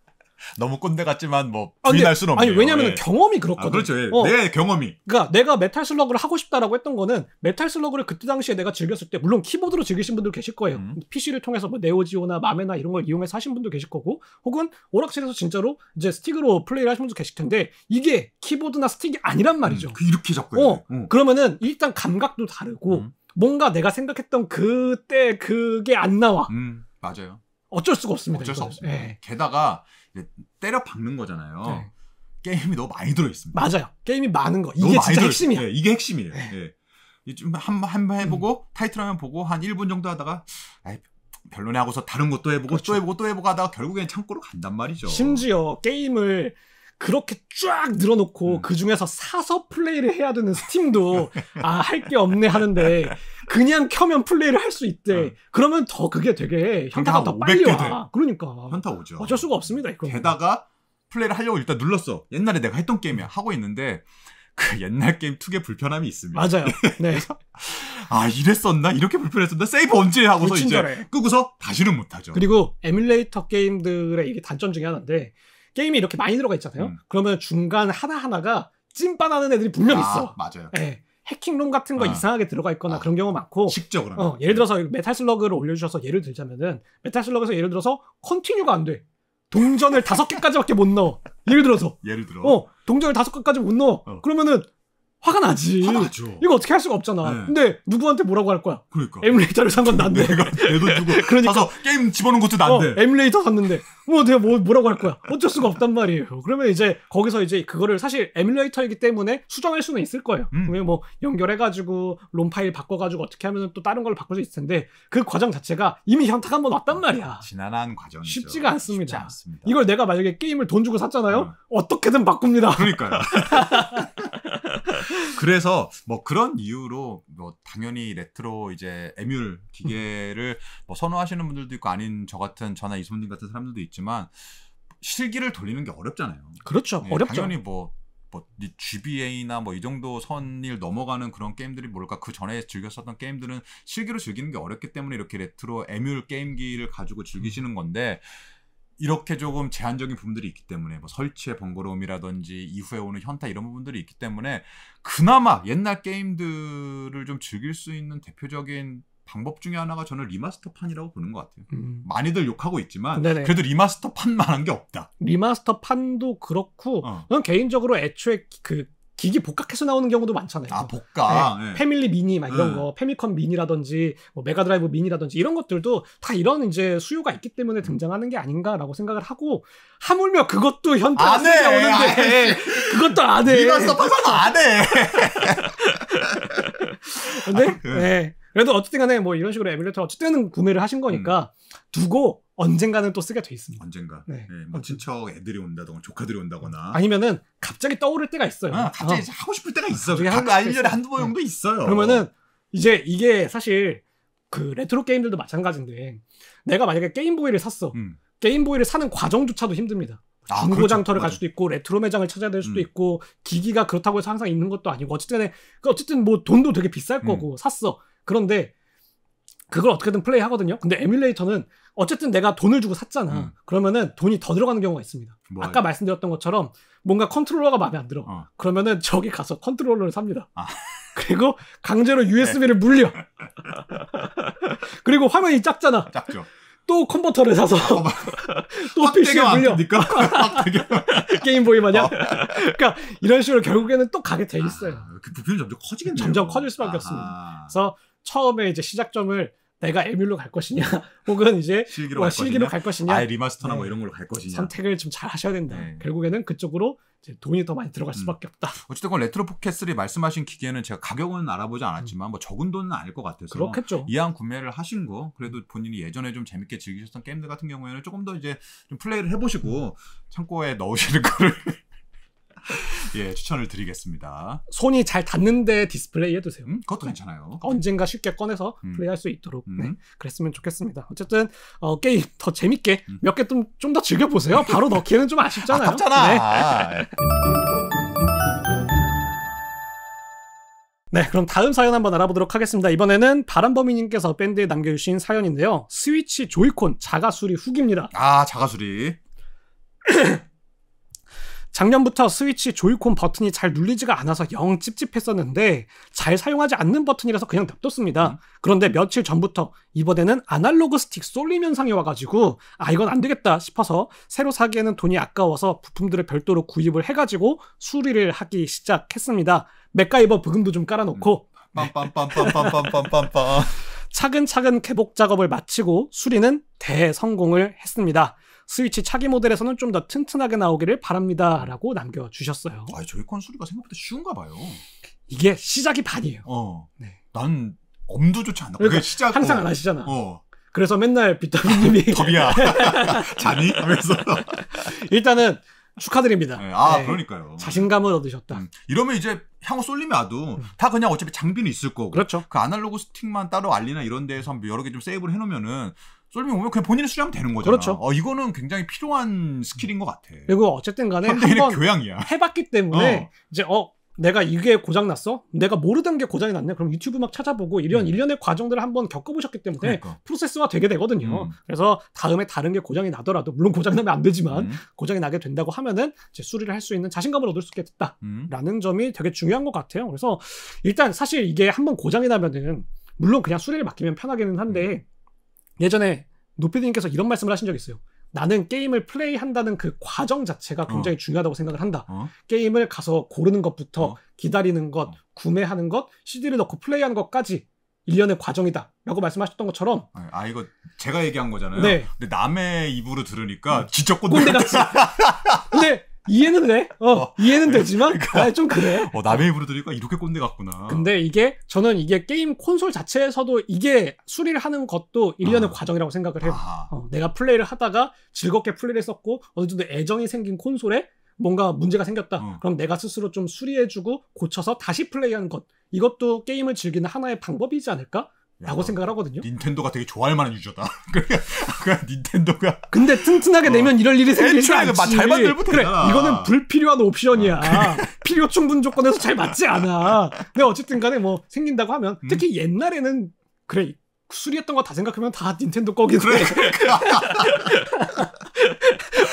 Speaker 1: 너무 꼰대 같지만 뭐 부인할 아, 수는 없네요. 아니 왜냐면 예. 경험이 그렇거든. 아, 그렇죠. 예. 어. 내
Speaker 2: 경험이. 그러니까 내가 메탈 슬러그를 하고 싶다라고 했던 거는 메탈 슬러그를 그때 당시에 내가 즐겼을 때 물론 키보드로 즐기신 분들 계실 거예요. 음. PC를 통해서 뭐 네오지오나 마메나 이런 걸 이용해서 하신 분도 계실 거고 혹은 오락실에서 진짜로 이제 스틱으로 플레이를 하신 분도 계실 텐데 이게 키보드나 스틱이 아니란 말이죠. 음, 그 이렇게 잡고 어. 어. 그러면은 일단 감각도 다르고 음. 뭔가 내가 생각했던 그때 그게 안 나와. 음, 맞아요. 어쩔 수가 없습니다. 어쩔 수 없습니다. 예. 게다가
Speaker 1: 네, 때려 박는 거잖아요. 네. 게임이 너무 많이 들어 있습니다. 맞아요. 게임이 많은 거. 이게 진짜 핵심이에요. 예, 이게 핵심이에요. 네. 예. 예. 좀한 번 해보고 음. 타이틀 화면 보고 한 1분 정도
Speaker 2: 하다가 별로네 하고서 다른 것도 해보고 그렇죠. 또 해보고 또 해보고 하다가 결국엔 창고로 간단 말이죠. 심지어 게임을 그렇게 쫙 늘어놓고 음. 그 중에서 사서 플레이를 해야 되는 스팀도 <laughs> 아 할 게 없네 하는데 그냥 켜면 플레이를 할 수 있대. 응. 그러면 더 그게 되게 현타가 더 빨리 와. 돼. 그러니까 현타 오죠. 어쩔 수가 없습니다. 이거.
Speaker 1: 게다가 플레이를 하려고 일단 눌렀어. 옛날에 내가 했던 게임이야. 하고 있는데 그 옛날 게임 특유 불편함이 있습니다. 맞아요. 네. 아 이랬었나 이렇게 불편했었나 세이브 언제 하고서 불친절해. 이제 끄고서 다시는 못하죠.
Speaker 2: 그리고 에뮬레이터 게임들의 이게 단점 중에 하나인데 게임이 이렇게 많이 들어가 있잖아요. 음. 그러면 중간 하나 하나가 찐빠나는 애들이 분명 아, 있어. 맞아요. 네. 해킹룸 같은 거 아. 이상하게 들어가 있거나 아. 그런 경우 많고 직적으로 어, 예를 들어서 네. 메탈 슬러그를 올려주셔서 예를 들자면은 메탈 슬러그에서 예를 들어서 컨티뉴가 안 돼 동전을 다섯 개까지밖에 못 넣어 <laughs> 예를 들어서 예를 들어 어 동전을 다섯 개까지 못 넣어 어. 그러면은 화가 나지. 화나죠. 이거 어떻게 할 수가 없잖아. 네. 근데 누구한테 뭐라고 할 거야? 그러니까. 에뮬레이터를 산 건 난데. 내가 내돈 주고 <laughs> 그러니까. 사서 게임 집어넣은 것도 난데. 어, 에뮬레이터 샀는데 뭐 내가 뭐, 뭐라고 할 거야? 어쩔 수가 없단 말이에요. 그러면 이제 거기서 이제 그거를 사실 에뮬레이터이기 때문에 수정할 수는 있을 거예요. 음. 그러면 뭐 연결해가지고 롬 파일 바꿔가지고 어떻게 하면 또 다른 걸로 바꿀 수 있을 텐데 그 과정 자체가 이미 현타가 한번 왔단 말이야. 지난한 과정 쉽지가 않습니다. 쉽지 않습니다. 이걸 내가 만약에 게임을 돈 주고 샀잖아요. 음. 어떻게든 바꿉니다. 그러니까요. <laughs>
Speaker 1: 그래서 뭐 그런 이유로 뭐 당연히 레트로 이제 에뮬 기계를 뭐 선호하시는 분들도 있고 아닌 저 같은 저나 이소님 같은 사람들도 있지만 실기를 돌리는 게 어렵잖아요.
Speaker 2: 그렇죠. 예, 어렵죠. 당연히
Speaker 1: 뭐뭐 뭐 GBA나 뭐 이 정도 선을 넘어가는 그런 게임들이 뭘까 그 전에 즐겼었던 게임들은 실기로 즐기는 게 어렵기 때문에 이렇게 레트로 에뮬 게임기를 가지고 즐기시는 건데 이렇게 조금 제한적인 부분들이 있기 때문에 뭐 설치의 번거로움이라든지 이후에 오는 현타 이런 부분들이 있기 때문에 그나마 옛날 게임들을 좀 즐길 수 있는 대표적인 방법 중에 하나가 저는 리마스터판이라고 보는 것 같아요. 음. 많이들 욕하고 있지만 네네. 그래도 리마스터판만한 게 없다.
Speaker 2: 리마스터판도 그렇고 어. 개인적으로 애초에 그 기기 복각해서 나오는 경우도 많잖아요. 아 복각. 네, 네. 패밀리 미니 막 이런 네. 거, 패미컴 미니라든지 뭐 메가드라이브 미니라든지 이런 것들도 다 이런 이제 수요가 있기 때문에 등장하는 게 아닌가라고 생각을 하고 하물며 그것도 현타 세게 오는데 안 <laughs> 그것도 안 해. 이런 서파서안 해. 근데 <laughs> 네? 아, 그... 네. 그래도 어쨌든 간에 뭐 이런 식으로 에뮬레이터 어쨌든 구매를 하신 거니까 음. 두고 언젠가는 또 쓰게 돼 있습니다. 언젠가. 네. 네뭐 친척
Speaker 1: 애들이 온다거나 조카들이 온다거나
Speaker 2: 아니면은 갑자기 떠오를 때가 있어요. 아, 갑자기 어. 하고 싶을 때가 있어. 그게 한1년 한두 번 정도 네. 있어요. 그러면은 이제 이게 사실 그 레트로 게임들도 마찬가지인데 내가 만약에 게임보이를 샀어. 음. 게임보이를 사는 과정조차도 힘듭니다. 아, 그렇죠. 중고장터를 그렇죠. 갈 수도 있고 레트로 매장을 찾아야 될 수도 음. 있고 기기가 그렇다고 해서 항상 있는 것도 아니고 어쨌든 그 어쨌든 뭐 돈도 되게 비쌀 음. 거고 샀어. 그런데 그걸 어떻게든 플레이 하거든요. 근데 에뮬레이터는 어쨌든 내가 돈을 주고 샀잖아. 음. 그러면은 돈이 더 들어가는 경우가 있습니다. 뭐, 아까 말씀드렸던 것처럼 뭔가 컨트롤러가 마음에 안 들어. 어. 그러면은 저기 가서 컨트롤러를 삽니다. 아. <laughs> 그리고 강제로 USB를 네. 물려. <laughs> 그리고 화면이 작잖아. 작죠. 또 컨버터를 사서 어, <laughs> 또 PC에 물려 게임보이 마냥 어. 그러니까 이런 식으로 결국에는 또 가게 돼 아, 있어요 아, 그 부피는 점점 커지겠네요 점점 커질 수밖에 아하. 없습니다 그래서 처음에 이제 시작점을 내가 에뮬로 갈 것이냐, <laughs> 혹은 이제 실기로, 어, 갈, 실기로 것이냐? 갈 것이냐, 아예
Speaker 1: 리마스터나 뭐 네. 뭐 이런 걸로 갈 것이냐
Speaker 2: 선택을 좀 잘 하셔야 된다. 네. 결국에는 그쪽으로 돈이 더 많이 들어갈 음. 수밖에 음. 없다.
Speaker 1: <laughs> 어쨌든 레트로 포켓3 말씀하신 기계는 제가 가격은 알아보지 않았지만 음. 뭐 적은 돈은 아닐 것 같아서 그렇겠죠. 이왕 구매를 하신 거 그래도 본인이 예전에 좀 재밌게 즐기셨던 게임들 같은 경우에는 조금 더 이제 좀 플레이를 해보시고 음.
Speaker 2: 창고에 넣으시는 <laughs> 거를 예, 추천을 드리겠습니다. 손이 잘 닿는데 디스플레이 해두세요. 음, 그것도 괜찮아요. 네. 언젠가 쉽게 꺼내서 음. 플레이할 수 있도록 음. 네, 그랬으면 좋겠습니다. 어쨌든 어, 게임 더 재밌게 음. 몇개 좀 좀 더 즐겨보세요. 바로 넣기에는 좀 아쉽잖아요. 아깝잖아. 네. 아. 네, 그럼 다음 사연 한번 알아보도록 하겠습니다. 이번에는 바람범이님께서 밴드에 남겨주신 사연인데요. 스위치 조이콘 자가수리 후기입니다. 아, 자가수리. <coughs> 작년부터 스위치 조이콘 버튼이 잘 눌리지가 않아서 영 찝찝했었는데 잘 사용하지 않는 버튼이라서 그냥 냅뒀습니다. 음. 그런데 며칠 전부터 이번에는 아날로그 스틱 쏠림 현상이 와가지고 아 이건 안 되겠다 싶어서 새로 사기에는 돈이 아까워서 부품들을 별도로 구입을 해가지고 수리를 하기 시작했습니다. 맥가이버 부금도 좀 깔아놓고 음. 빰빰빰빰빰빰빰빰 차근차근 개복 작업을 마치고 수리는 대성공을 했습니다. 스위치 차기 모델에서는 좀 더 튼튼하게 나오기를 바랍니다라고 남겨주셨어요. 아, 저게 콘솔이가 생각보다 쉬운가 봐요. 이게 시작이 반이에요. 어. 네. 난 엄두조차 안 나. 그러니까 그게 시작. 항상 안 하시잖아. 어. 그래서 맨날 비타민님이 <laughs> 더비야
Speaker 1: <laughs> 자니
Speaker 2: 하면서 일단은 축하드립니다. 네, 아 네, 그러니까요. 자신감을 얻으셨다. 음, 이러면 이제 향후 쏠림이
Speaker 1: 와도 음. 다 그냥 어차피 장비는 있을 거고. 그렇죠. 그 아날로그 스틱만 따로 알리나 이런 데에서 여러 개 좀 세이브를
Speaker 2: 해놓으면은 쫄면 오면 그냥 본인이 수리하면 되는 거잖아. 그렇죠. 어, 이거는 굉장히 필요한 스킬인 것 같아. 그리고 어쨌든 간에 한번 교양이야. 해봤기 때문에 어. 이제 어 내가 이게 고장 났어? 내가 모르던 게 고장이 났네 그럼 유튜브 막 찾아보고 이런 음. 일련의 과정들을 한번 겪어보셨기 때문에 그러니까. 프로세스화 되게 되거든요. 음. 그래서 다음에 다른 게 고장이 나더라도 물론 고장이 나면 안 되지만 음. 고장이 나게 된다고 하면은 이제 수리를 할 수 있는 자신감을 얻을 수 있게 음. 됐다라는 점이 되게 중요한 것 같아요. 그래서 일단 사실 이게 한번 고장이 나면은 물론 그냥 수리를 맡기면 편하기는 한데 음. 예전에 노피드님께서 이런 말씀을 하신 적이 있어요. 나는 게임을 플레이한다는 그 과정 자체가 어. 굉장히 어. 중요하다고 생각을 한다. 어? 게임을 가서 고르는 것부터 어. 기다리는 것, 어. 구매하는 것, CD를 넣고 플레이하는 것까지 일련의 과정이다. 라고 말씀하셨던 것처럼.
Speaker 1: 아, 아, 이거 제가 얘기한 거잖아요. 네. 근데 남의 입으로 들으니까 음. 진짜 꼰대 같아.
Speaker 2: 근데 이해는 해. 어, 어. 이해는 되지만 그러니까, 아, 좀 그래. 어, 남의 입으로 들으니까 이렇게 꼰대 같구나. 근데 이게 저는 이게 게임 콘솔 자체에서도 이게 수리를 하는 것도 일련의 아. 과정이라고 생각을 해요. 아. 어, 내가 플레이를 하다가 즐겁게 플레이를 했었고 어느 정도 애정이 생긴 콘솔에 뭔가 문제가 생겼다. 어. 그럼 내가 스스로 좀 수리해주고 고쳐서 다시 플레이하는 것. 이것도 게임을 즐기는 하나의 방법이지 않을까? 라고 어, 생각을 하거든요. 닌텐도가 되게 좋아할 만한 유저다. <laughs> 그러니까 닌텐도가 근데 튼튼하게 내면 이럴 일이 생기지 않지. 그 잘 만들면 그래, 되잖아. 이거는 불필요한 옵션이야. 어. 필요 충분 조건에서 잘 맞지 않아. 근데 어쨌든 간에 뭐 생긴다고 하면 음. 특히 옛날에는 그래 수리했던 거 다 생각하면 다 닌텐도 거기 그래. <laughs>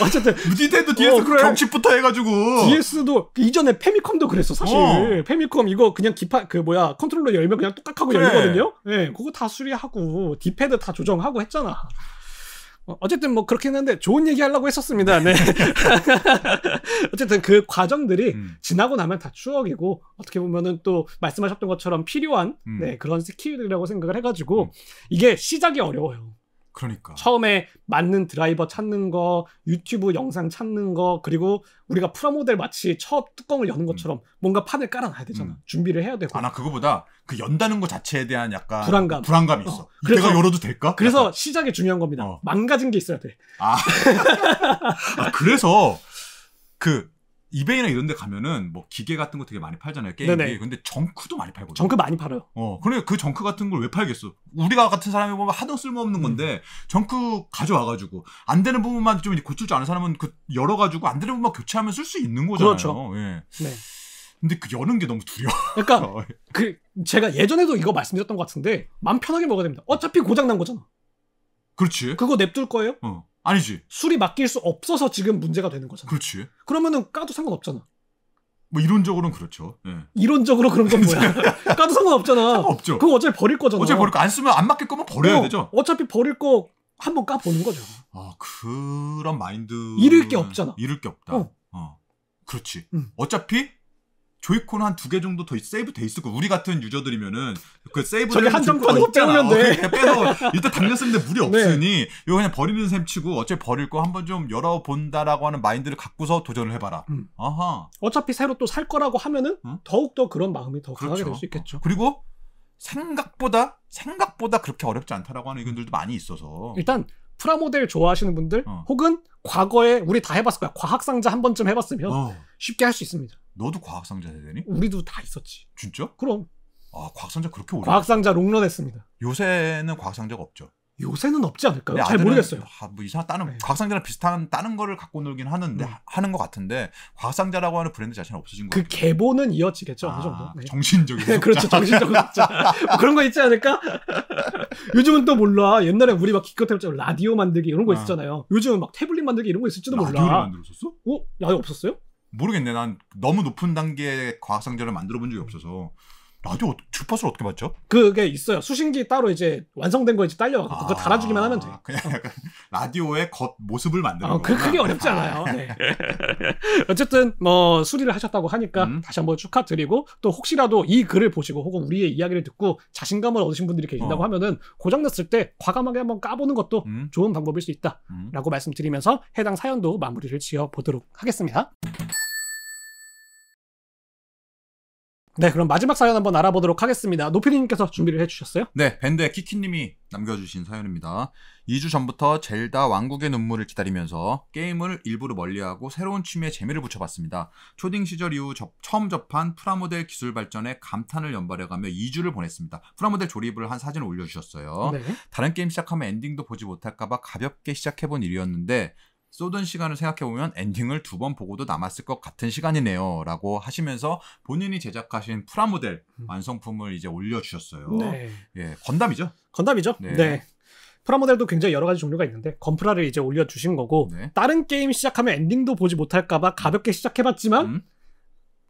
Speaker 2: 어쨌든 닌텐도 DS 어, 그래. 경칩부터 해가지고 DS도 그 이전에 페미컴도 그랬어 사실 어. 페미컴 이거 그냥 기판 그 뭐야 컨트롤러 열면 그냥 똑딱하고 그래. 열리거든요. 예, 네, 그거 다 수리하고 디패드 다 조정하고 했잖아. 어, 어쨌든 뭐 그렇게 했는데 좋은 얘기 하려고 했었습니다. 네. <laughs> 어쨌든 그 과정들이 음. 지나고 나면 다 추억이고 어떻게 보면은 또 말씀하셨던 것처럼 필요한 음. 네, 그런 스킬이라고 생각을 해가지고 음. 이게 시작이 어려워요. 그러니까. 처음에 맞는 드라이버 찾는 거, 유튜브 영상 찾는 거, 그리고 우리가 프라모델 마치 첫 뚜껑을 여는 음. 것처럼 음. 뭔가 판을 깔아놔야 되잖아. 음. 준비를 해야 되고. 아, 나 그거보다 그 연다는 것 자체에 대한 약간 불안감. 불안감이 있어. 어. 그래서, 가 열어도 될까? 그래서 약간. 시작이 중요한 겁니다. 어. 망가진 게 있어야 돼. 아. <laughs>
Speaker 1: 아 그래서 그 이베이나 이런 데 가면은 뭐 기계 같은 거 되게 많이 팔잖아요. 게임기. 네네. 근데 정크도 많이 팔거든요. 정크 많이 팔아요. 어. 그러니까 그 정크 같은 걸 왜 팔겠어? 우리가 같은 사람이 보면 하도 쓸모없는 음. 건데 정크 가져와 가지고 안 되는 부분만 좀 고칠 줄 아는 사람은 그 열어
Speaker 2: 가지고 안 되는 부분만 교체하면 쓸 수 있는 거잖아요. 그렇죠.
Speaker 1: 예. 네. 근데 그 여는 게 너무 두려워. 그러니까
Speaker 2: <laughs> 어, 예. 그 제가 예전에도 이거 말씀드렸던 것 같은데 마음 편하게 먹어야 됩니다. 어차피 고장 난 거잖아. 그렇지. 그거 냅둘 거예요? 어. 아니지. 술이 맡길 수 없어서 지금 문제가 되는 거잖아. 그렇지. 그러면은 까도 상관없잖아. 뭐 이론적으로는 그렇죠. 예. 이론적으로 그런 건 뭐야? <laughs> 까도 상관없잖아. 없죠 그거 어차피 버릴 거잖아. 어차피 버릴 거 안 쓰면 안 맡길 거면 버려야 어, 되죠. 어차피 버릴 거 한번 까보는 거죠. 아 그런 마인드. 잃을 게 없잖아.
Speaker 1: 잃을 게 없다. 어. 어. 그렇지. 음. 어차피 조이콘 한 두 개 정도 더 세이브 돼 있을 거. 우리 같은 유저들이면은 그 세이브 저기 한정판 어, 빼면 돼. 어, 빼서 <laughs> 일단 당겼었는데 물이 네. 없으니 네. 이거 그냥 버리는 셈 치고 어째 버릴 거 한번 좀 열어 본다라고 하는 마인드를 갖고서 도전을 해봐라. 음. 아하.
Speaker 2: 어차피 새로 또 살 거라고 하면은 음? 더욱 더 그런 마음이
Speaker 1: 더 그렇죠. 강하게 될 수 있겠죠. 그리고 생각보다 생각보다 그렇게 어렵지 않다라고 하는 의견들도 많이 있어서
Speaker 2: 일단 프라모델 좋아하시는 분들 어. 혹은 과거에 우리 다 해봤을 거야 과학 상자 한 번쯤 해봤으면 어. 쉽게 할 수 있습니다. 너도 과학상자 세대니? 우리도 다 있었지. 진짜? 그럼. 아 과학상자 그렇게 오래. 과학상자 롱런했습니다.
Speaker 1: 요새는 과학상자가 없죠. 요새는 없지 않을까요? 네, 잘 모르겠어요. 아, 뭐 이상 다른 네. 과학상자랑 비슷한 다른 거를 갖고 놀긴 하는데 음. 하는 것 같은데 과학상자라고 하는 브랜드 자체는 없어진 거예요. 그 개보는 이어지겠죠 아, 어느 정도. 네. 정신적인. <laughs> 네, 그렇죠, 정신적 뭐
Speaker 2: 그런 거 있지 않을까? <laughs> 요즘은 또 몰라. 옛날에 우리 막 기껏 해봤자 라디오 만들기 이런 거 아. 있었잖아요. 요즘은 막 태블릿 만들기 이런 거 있을지도 몰라. 라디오 만들었었어? 어?
Speaker 1: 나디 없었어요? 모르겠네. 난 너무 높은 단계의 과학상자를 만들어 본 적이 없어서.
Speaker 2: 라디오 주파수를 어떻게 맞죠? 그게 있어요. 수신기 따로 이제 완성된 거 이제 딸려와서 아, 그거 달아주기만 하면 돼. 그냥 약간 <laughs> 라디오의 겉 모습을 만드는 어, 그, 게 어렵지 않아요. 네.
Speaker 1: <laughs>
Speaker 2: 어쨌든 뭐 수리를 하셨다고 하니까 음. 다시 한번 축하드리고 또 혹시라도 이 글을 보시고 혹은 우리의 이야기를 듣고 자신감을 얻으신 분들이 계신다고 어. 하면은 고장났을 때 과감하게 한번 까보는 것도 음. 좋은 방법일 수 있다라고 음. 말씀드리면서 해당 사연도 마무리를 지어 보도록 하겠습니다. 네, 그럼 마지막 사연 한번 알아보도록 하겠습니다. 노피디님께서 준비를 해주셨어요?
Speaker 1: 네, 밴드의 키키님이 남겨주신 사연입니다. 2주 전부터 젤다 왕국의 눈물을 기다리면서 게임을 일부러 멀리하고 새로운 취미에 재미를 붙여봤습니다. 초딩 시절 이후 접, 처음 접한 프라모델 기술 발전에 감탄을 연발해가며 2주를 보냈습니다. 프라모델 조립을 한 사진을 올려주셨어요. 네. 다른 게임 시작하면 엔딩도 보지 못할까봐 가볍게 시작해본 일이었는데 쏟은 시간을 생각해보면 엔딩을 두 번 보고도 남았을 것 같은 시간이네요. 라고 하시면서 본인이 제작하신 프라모델
Speaker 2: 음. 완성품을 이제 올려주셨어요. 네. 예, 건담이죠? 건담이죠? 네. 네. 프라모델도 굉장히 여러 가지 종류가 있는데 건프라를 이제 올려주신 거고 네. 다른 게임 시작하면 엔딩도 보지 못할까봐 가볍게 시작해봤지만 음?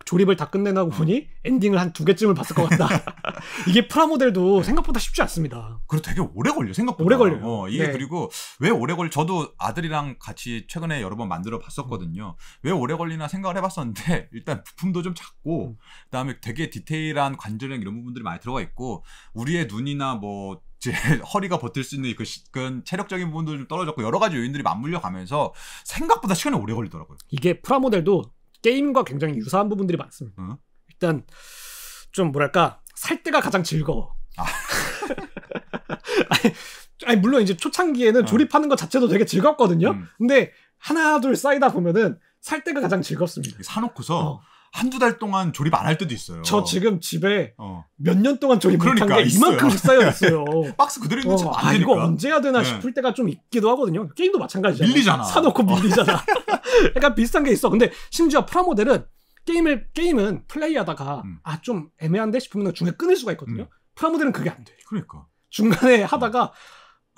Speaker 2: 조립을 다 끝내나고 음. 보니 엔딩을 한 두 개쯤을 봤을 것 같다. <laughs> 이게 프라모델도 생각보다 쉽지 않습니다. 그리고 되게 오래 걸려 생각보다. 오래 걸려요. 어, 이게 네.
Speaker 1: 그리고 왜 오래 걸? 저도 아들이랑 같이 최근에 여러 번 만들어 봤었거든요. 왜 오래 걸리나 생각을 해봤었는데 <laughs> 일단 부품도 좀 작고 음. 그다음에 되게 디테일한 관절형 이런 부분들이 많이 들어가 있고 우리의 눈이나 뭐 제 <laughs> 허리가 버틸 수 있는 그, 시, 그 체력적인 부분도 좀 떨어졌고 여러 가지 요인들이 맞물려 가면서 생각보다 시간이 오래 걸리더라고요.
Speaker 2: 이게 프라모델도 게임과 굉장히 유사한 부분들이 많습니다. 음. 일단 좀 뭐랄까 살 때가 가장 즐거워. 아. 아니, <laughs> 아니, 물론 이제 초창기에는 어. 조립하는 것 자체도 되게 즐겁거든요. 음. 근데 하나 둘 쌓이다 보면은 살 때가 가장 즐겁습니다. 사놓고서 어. 한두 달 동안 조립 안 할 때도 있어요. 저 지금 집에 어. 몇년 동안 조립 그러니까, 못한 게 이만큼씩 쌓여 있어요. <laughs> 네. 박스 그대로 있는 어, 아, 이거 언제 해야 되나 네. 싶을 때가 좀 있기도 하거든요. 게임도 마찬가지잖아요. 밀리잖아. 사놓고 어. 밀리잖아. <laughs> 약간 비슷한 게 있어. 근데 심지어 프라모델은 게임을 게임은 플레이하다가 음. 아좀 애매한데 싶으면 중에 끊을 수가 있거든요. 음. 프라모델은 그게 안 돼. 그러니까 중간에 하다가 음.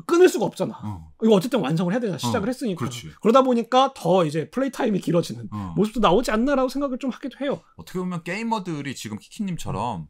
Speaker 2: 끊을 수가 없잖아. 어. 이거 어쨌든 완성을 해야 되잖아. 시작을 어. 했으니까. 그렇지. 그러다 보니까 더 이제 플레이 타임이 길어지는 어. 모습도 나오지 않나라고 생각을 좀 하기도 해요.
Speaker 1: 어떻게 보면 게이머들이 지금 키키님처럼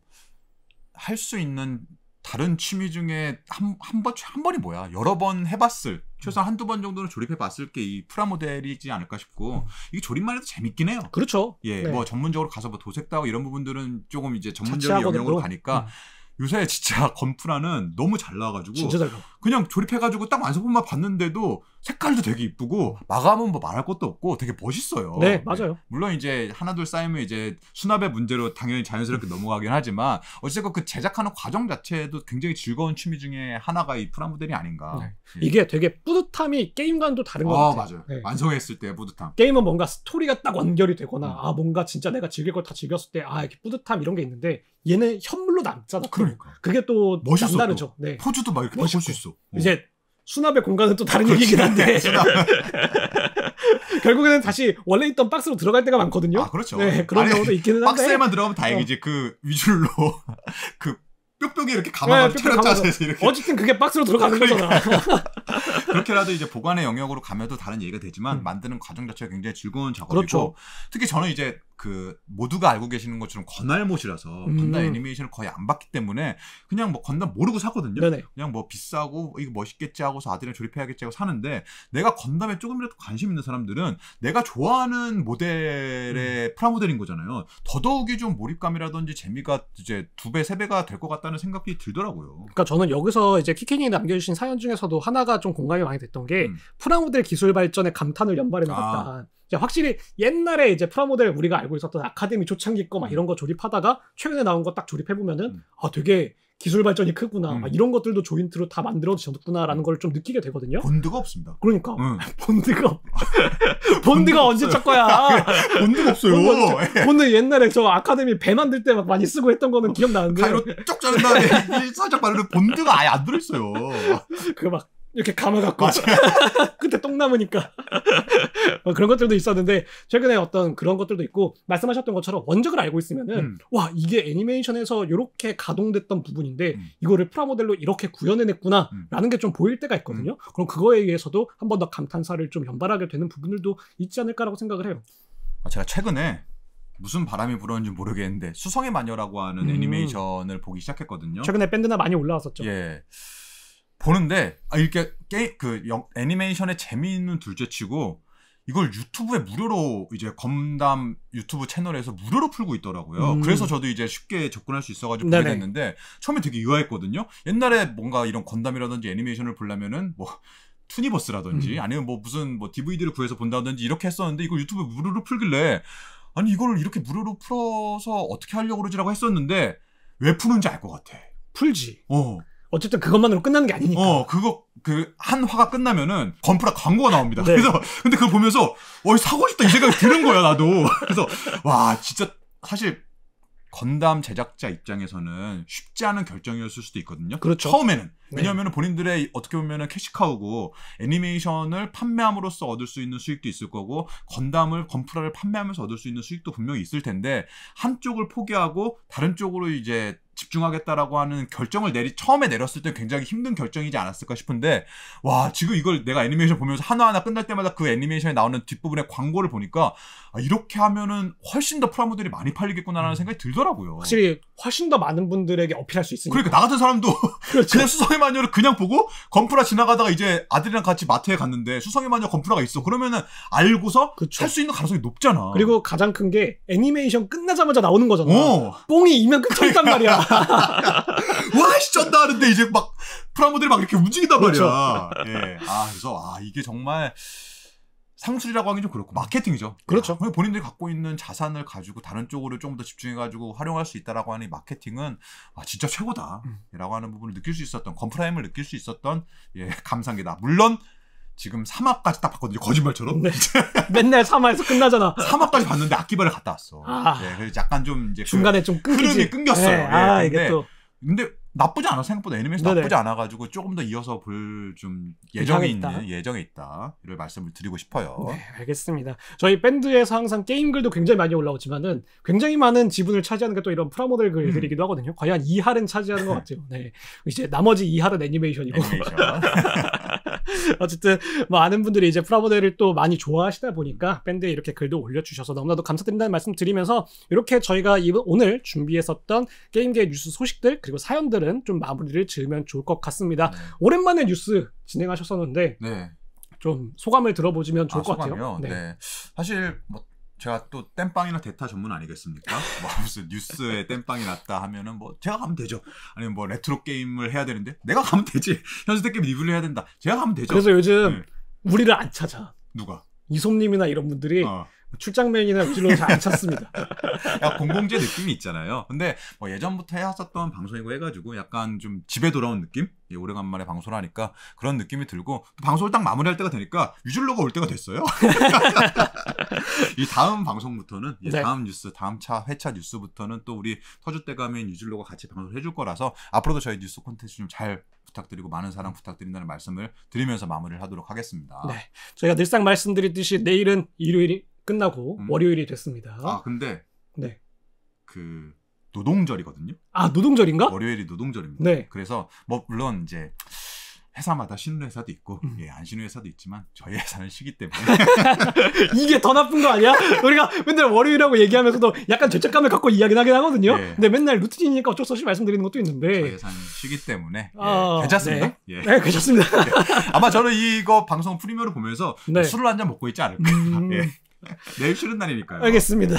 Speaker 1: 할 수 있는 다른 취미 중에 한, 한 번, 한 번이 뭐야? 여러 번 해봤을, 최소한 음. 한두 번 정도는 조립해봤을 게 이 프라모델이지 않을까 싶고, 음. 이게 조립만 해도 재밌긴 해요. 그렇죠. 예, 네. 뭐 전문적으로 가서 뭐 도색 따고 이런 부분들은 조금 이제 전문적인 영역으로 가니까, 음. 요새 진짜 <laughs> 건프라는 너무 잘 나와가지고, 진짜 잘 나와. 그냥 조립해가지고 딱 완성품만 봤는데도 색깔도 되게 이쁘고 마감은 뭐 말할 것도 없고 되게 멋있어요. 네, 맞아요. 물론 이제 하나둘 쌓이면 이제 수납의 문제로 당연히 자연스럽게 넘어가긴 하지만 어쨌건 그 제작하는 과정 자체도 굉장히 즐거운 취미 중에 하나가 이 프라모델이 아닌가. 네. 예. 이게
Speaker 2: 되게 뿌듯함이 게임과는 또 다른 아, 것 같아요. 맞아요. 네. 완성했을 때 뿌듯함. 게임은 뭔가 스토리가 딱완결이 되거나 음. 아 뭔가 진짜 내가 즐길 걸 다 즐겼을 때 아 이렇게 뿌듯함 이런 게 있는데 얘는 현물로 남잖아. 그러니까. 그게 또 멋있어, 남다르 또. 네. 포즈도 막 이렇게 바꿀 수 있어. 음. 이제 수납의 공간은 또 다른 얘기긴 한데 <laughs> 결국에는 다시 원래 있던 박스로 들어갈 때가 많거든요. 아, 그렇죠. 네, 그런 아니, 경우도 있기는 한데 박스에만 들어가면 다행이지 어. 그 위줄로
Speaker 1: <laughs>
Speaker 2: 그뿅뾱이 이렇게 가만히 네, 자세서 이렇게 어쨌든 그게 박스로 들어가는 그러니까. 거잖아.
Speaker 1: <laughs> 그렇게라도 이제 보관의 영역으로 가면또 다른 얘기가 되지만 음. 만드는 과정 자체가 굉장히 즐거운 작업이고 그렇죠. 특히 저는 이제 그 모두가 알고 계시는 것처럼 건알못이라서 음. 건담 애니메이션을 거의 안 봤기 때문에 그냥 뭐 건담 모르고 샀거든요 네네. 그냥 뭐 비싸고 뭐 이거 멋있겠지 하고서 아들이랑 조립해야겠지 하고 사는데 내가 건담에 조금이라도 관심 있는 사람들은 내가 좋아하는 모델의 음. 프라모델인 거잖아요. 더더욱이 좀 몰입감이라든지 재미가 이제 두 배, 세 배가 될 것 같다는 생각이 들더라고요.
Speaker 2: 그러니까 저는 여기서 이제 키케이 남겨주신 사연 중에서도 하나가 좀 공감이 많이 됐던 게 음. 프라모델 기술 발전에 감탄을 연발해 나다 아. 확실히 옛날에 이제 프라모델 우리가 알고 있었던 아카데미 초창기 거막 음. 이런 거 조립하다가 최근에 나온 거 딱 조립해 보면은 음. 아 되게 기술 발전이 크구나 음. 이런 것들도 조인트로 다 만들어졌구나라는 음. 걸좀 느끼게 되거든요. 본드가 없습니다. 그러니까 음. <laughs> <laughs> 본드가 본드가 언제 쳤 거야? <laughs> 본드가 없어요. 본드, 본드, 옛날에 저 아카데미 배 만들 때 막 많이 쓰고 했던 거는 기억나는데 가위로 쪽 자른 다음에 살짝 바르는 본드가 아예 안 들어있어요. 그막 이렇게 감아갖고 <laughs> 그때 똥 남으니까 어, 그런 것들도 있었는데 최근에 어떤 그런 것들도 있고 말씀하셨던 것처럼 원작을 알고 있으면은 음. 와 이게 애니메이션에서 이렇게 가동됐던 부분인데 음. 이거를 프라모델로 이렇게 구현해냈구나라는 음. 게좀 보일 때가 있거든요. 음. 그럼 그거에 의해서도 한 번 더 감탄사를 좀 연발하게 되는 부분들도 있지 않을까라고 생각을 해요. 아, 제가 최근에 무슨 바람이 불었는지 모르겠는데 수성의 마녀라고 하는 음.
Speaker 1: 애니메이션을 보기 시작했거든요. 최근에
Speaker 2: 밴드나 많이 올라왔었죠.
Speaker 1: 예. 보는데 아 이렇게 게임 그 애니메이션의 재미있는 둘째치고 이걸 유튜브에 무료로 이제 검담 유튜브 채널에서 무료로 풀고 있더라고요. 음. 그래서 저도 이제 쉽게 접근할 수 있어가지고 보게 됐는데 처음에 되게 유아했거든요 옛날에 뭔가 이런 건담이라든지 애니메이션을 보려면은 뭐 투니버스라든지 음. 아니면 뭐 무슨 뭐 DVD를 구해서 본다든지 이렇게 했었는데 이걸 유튜브에 무료로 풀길래 아니 이걸 이렇게 무료로 풀어서 어떻게 하려고 그러지라고 했었는데 왜 푸는지 알 것 같아. 풀지. 어. 어쨌든 그것만으로 끝나는 게 아니니까. 어, 그거 그한 화가 끝나면은 건프라 광고가 나옵니다. 네. 그래서 근데 그걸 보면서 어, 사고 싶다 이 생각이 드는 거야 나도. <laughs> 그래서 와 진짜 사실 건담 제작자 입장에서는 쉽지 않은 결정이었을 수도 있거든요. 그렇죠. 처음에는 왜냐하면 네. 본인들의 어떻게 보면은 캐시카우고 애니메이션을 판매함으로써 얻을 수 있는 수익도 있을 거고 건담을 건프라를 판매하면서 얻을 수 있는 수익도 분명히 있을 텐데 한쪽을 포기하고 다른 쪽으로 이제 집중하겠다라고 하는 결정을 내리 처음에 내렸을 때 굉장히 힘든 결정이지 않았을까 싶은데 와 지금 이걸 내가 애니메이션 보면서 하나하나 끝날 때마다 그 애니메이션에 나오는 뒷부분의 광고를 보니까 아, 이렇게 하면은 훨씬 더 프라모델이 많이 팔리겠구나라는 음. 생각이 들더라고요. 확실히 훨씬 더
Speaker 2: 많은 분들에게 어필할 수 있으니까.
Speaker 1: 그러니까 나 같은 사람도 <laughs> 그렇죠. 그냥 수성의 마녀를 그냥 보고 건프라 지나가다가 이제 아들이랑 같이 마트에 갔는데 수성의 마녀 건프라가 있어 그러면은 알고서 그렇죠. 할수 있는 가능성이
Speaker 2: 높잖아. 그리고 가장 큰 게 애니메이션 끝나자마자 나오는 거잖아. 어. 뽕이 이면 끝이단 그러니까. 말이야. <laughs> 와, 시쩐다 하는데 이제 막 프라모델이 막 이렇게 움직인단 그렇죠. 말이야. 예. 아,
Speaker 1: 그래서 아, 이게 정말 상술이라고 하긴 좀 그렇고 마케팅이죠. 예. 그렇죠. 야, 본인들이 갖고 있는 자산을 가지고 다른 쪽으로 좀 더 집중해가지고 활용할 수 있다라고 하는 마케팅은 아 진짜 최고다라고 음. 하는 부분을 느낄 수 있었던 건프라임을 느낄 수 있었던 예 감상이다. 물론 지금 3화까지 딱 봤거든요. 거짓말처럼. 네. <laughs> 맨날 3화에서 끝나잖아. 3화까지 봤는데 악기발을 갔다 왔어. 아. 네, 그래서 약간 좀 이제 그 중간에
Speaker 2: 그좀 끊기지. 흐름이 예, 끊겼어요. 네. 네. 아, 근데, 이게 또. 근데 나쁘지 않아 생각보다 애니메이션 나쁘지
Speaker 1: 않아 가지고 조금 더 이어서 볼 좀 예정이 있는 예정에 있다. 이를 말씀을 드리고 싶어요. 네,
Speaker 2: 알겠습니다. 저희 밴드에서 항상 게임 글도 굉장히 많이 올라오지만은 굉장히 많은 지분을 차지하는 게 또 이런 프라모델 글들이기도 음. 하거든요. 과연 2할은 차지하는 것 같아요. 네. 이제 나머지 2할은 애니메이션이고. 애니메이션. <laughs> 어쨌든 많은 뭐 분들이 이제 프라모델을 또 많이 좋아하시다 보니까 밴드에 이렇게 글도 올려주셔서 너무나도 감사드린다는 말씀 드리면서 이렇게 저희가 이번 오늘 준비했었던 게임계 뉴스 소식들 그리고 사연들은 좀 마무리를 지으면 좋을 것 같습니다. 네. 오랜만에 뉴스 진행하셨었는데 네. 좀 소감을 들어보시면 좋을 아, 것 소감이요? 같아요. 네. 네.
Speaker 1: 사실 뭐 제가 또 땜빵이나 대타 전문 아니겠습니까? 뭐 무슨 뉴스에 땜빵이 났다 하면은 뭐 제가 가면 되죠. 아니면 뭐 레트로 게임을 해야 되는데 내가 가면 되지. 현실 게임 리뷰를 해야 된다.
Speaker 2: 제가 가면 되죠. 그래서 요즘 네. 우리를 안 찾아. 누가? 이솜님이나 이런 분들이 어. 뭐 출장 메이나 역질로 잘안 찾습니다.
Speaker 1: <laughs> 야, 공공재 느낌이 있잖아요. 근데 뭐 예전부터 해왔었던 방송이고 해가지고 약간 좀 집에 돌아온 느낌? 예, 오래간만에 방송을 하니까 그런 느낌이 들고 방송을 딱 마무리할 때가 되니까 유줄로가 올 때가 됐어요. <laughs> 이 다음 방송부터는 예, 다음 뉴스, 다음 차 회차 뉴스부터는 또 우리 터줏대감인 유줄로가 같이 방송을 해줄 거라서 앞으로도 저희 뉴스 콘텐츠 좀 잘 부탁드리고 많은 사랑 부탁드린다는 말씀을 드리면서 마무리를 하도록 하겠습니다.
Speaker 2: 네, 저희가 늘상 말씀드렸듯이 내일은 일요일이 끝나고 음. 월요일이 됐습니다. 아 근데 네.
Speaker 1: 그 노동절이거든요. 아 노동절인가? 월요일이 노동절입니다. 네. 그래서 뭐 물론 이제 회사마다 쉬는 회사도 있고 음. 예, 안 쉬는 회사도 있지만 저희 회사는 쉬기 때문에
Speaker 2: <laughs> 이게 더 나쁜 거 아니야? 우리가 맨날 월요일이라고 얘기하면서도 약간 죄책감을 갖고 이야기 하긴 하거든요. 예. 근데 맨날 루틴이니까 어쩔 수 없이 말씀드리는 것도 있는데 저희 회사는 쉬기 때문에 예, 어, 괜찮습니다. 네. 예. 네, 괜찮습니다. 네. 아마 저는 이거 방송 프리미어를 보면서 네. 술을 한잔 먹고 있지 않을까. 음... 예. 내일 쉬는 날이니까요. 알겠습니다.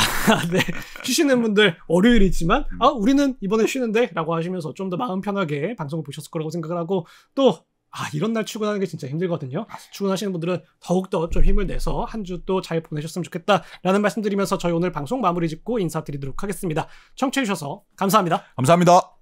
Speaker 2: 네. <laughs> 네. 쉬시는 분들 월요일이지만 음. 아 우리는 이번에 쉬는데라고 하시면서 좀 더 마음 편하게 방송을 보셨을 거라고 생각을 하고 또 아, 이런 날 출근하는 게 진짜 힘들거든요. 출근하시는 분들은 더욱더 좀 힘을 내서 한 주 또 잘 보내셨으면 좋겠다라는 말씀 드리면서 저희 오늘 방송 마무리 짓고 인사드리도록 하겠습니다. 청취해주셔서 감사합니다.
Speaker 1: 감사합니다.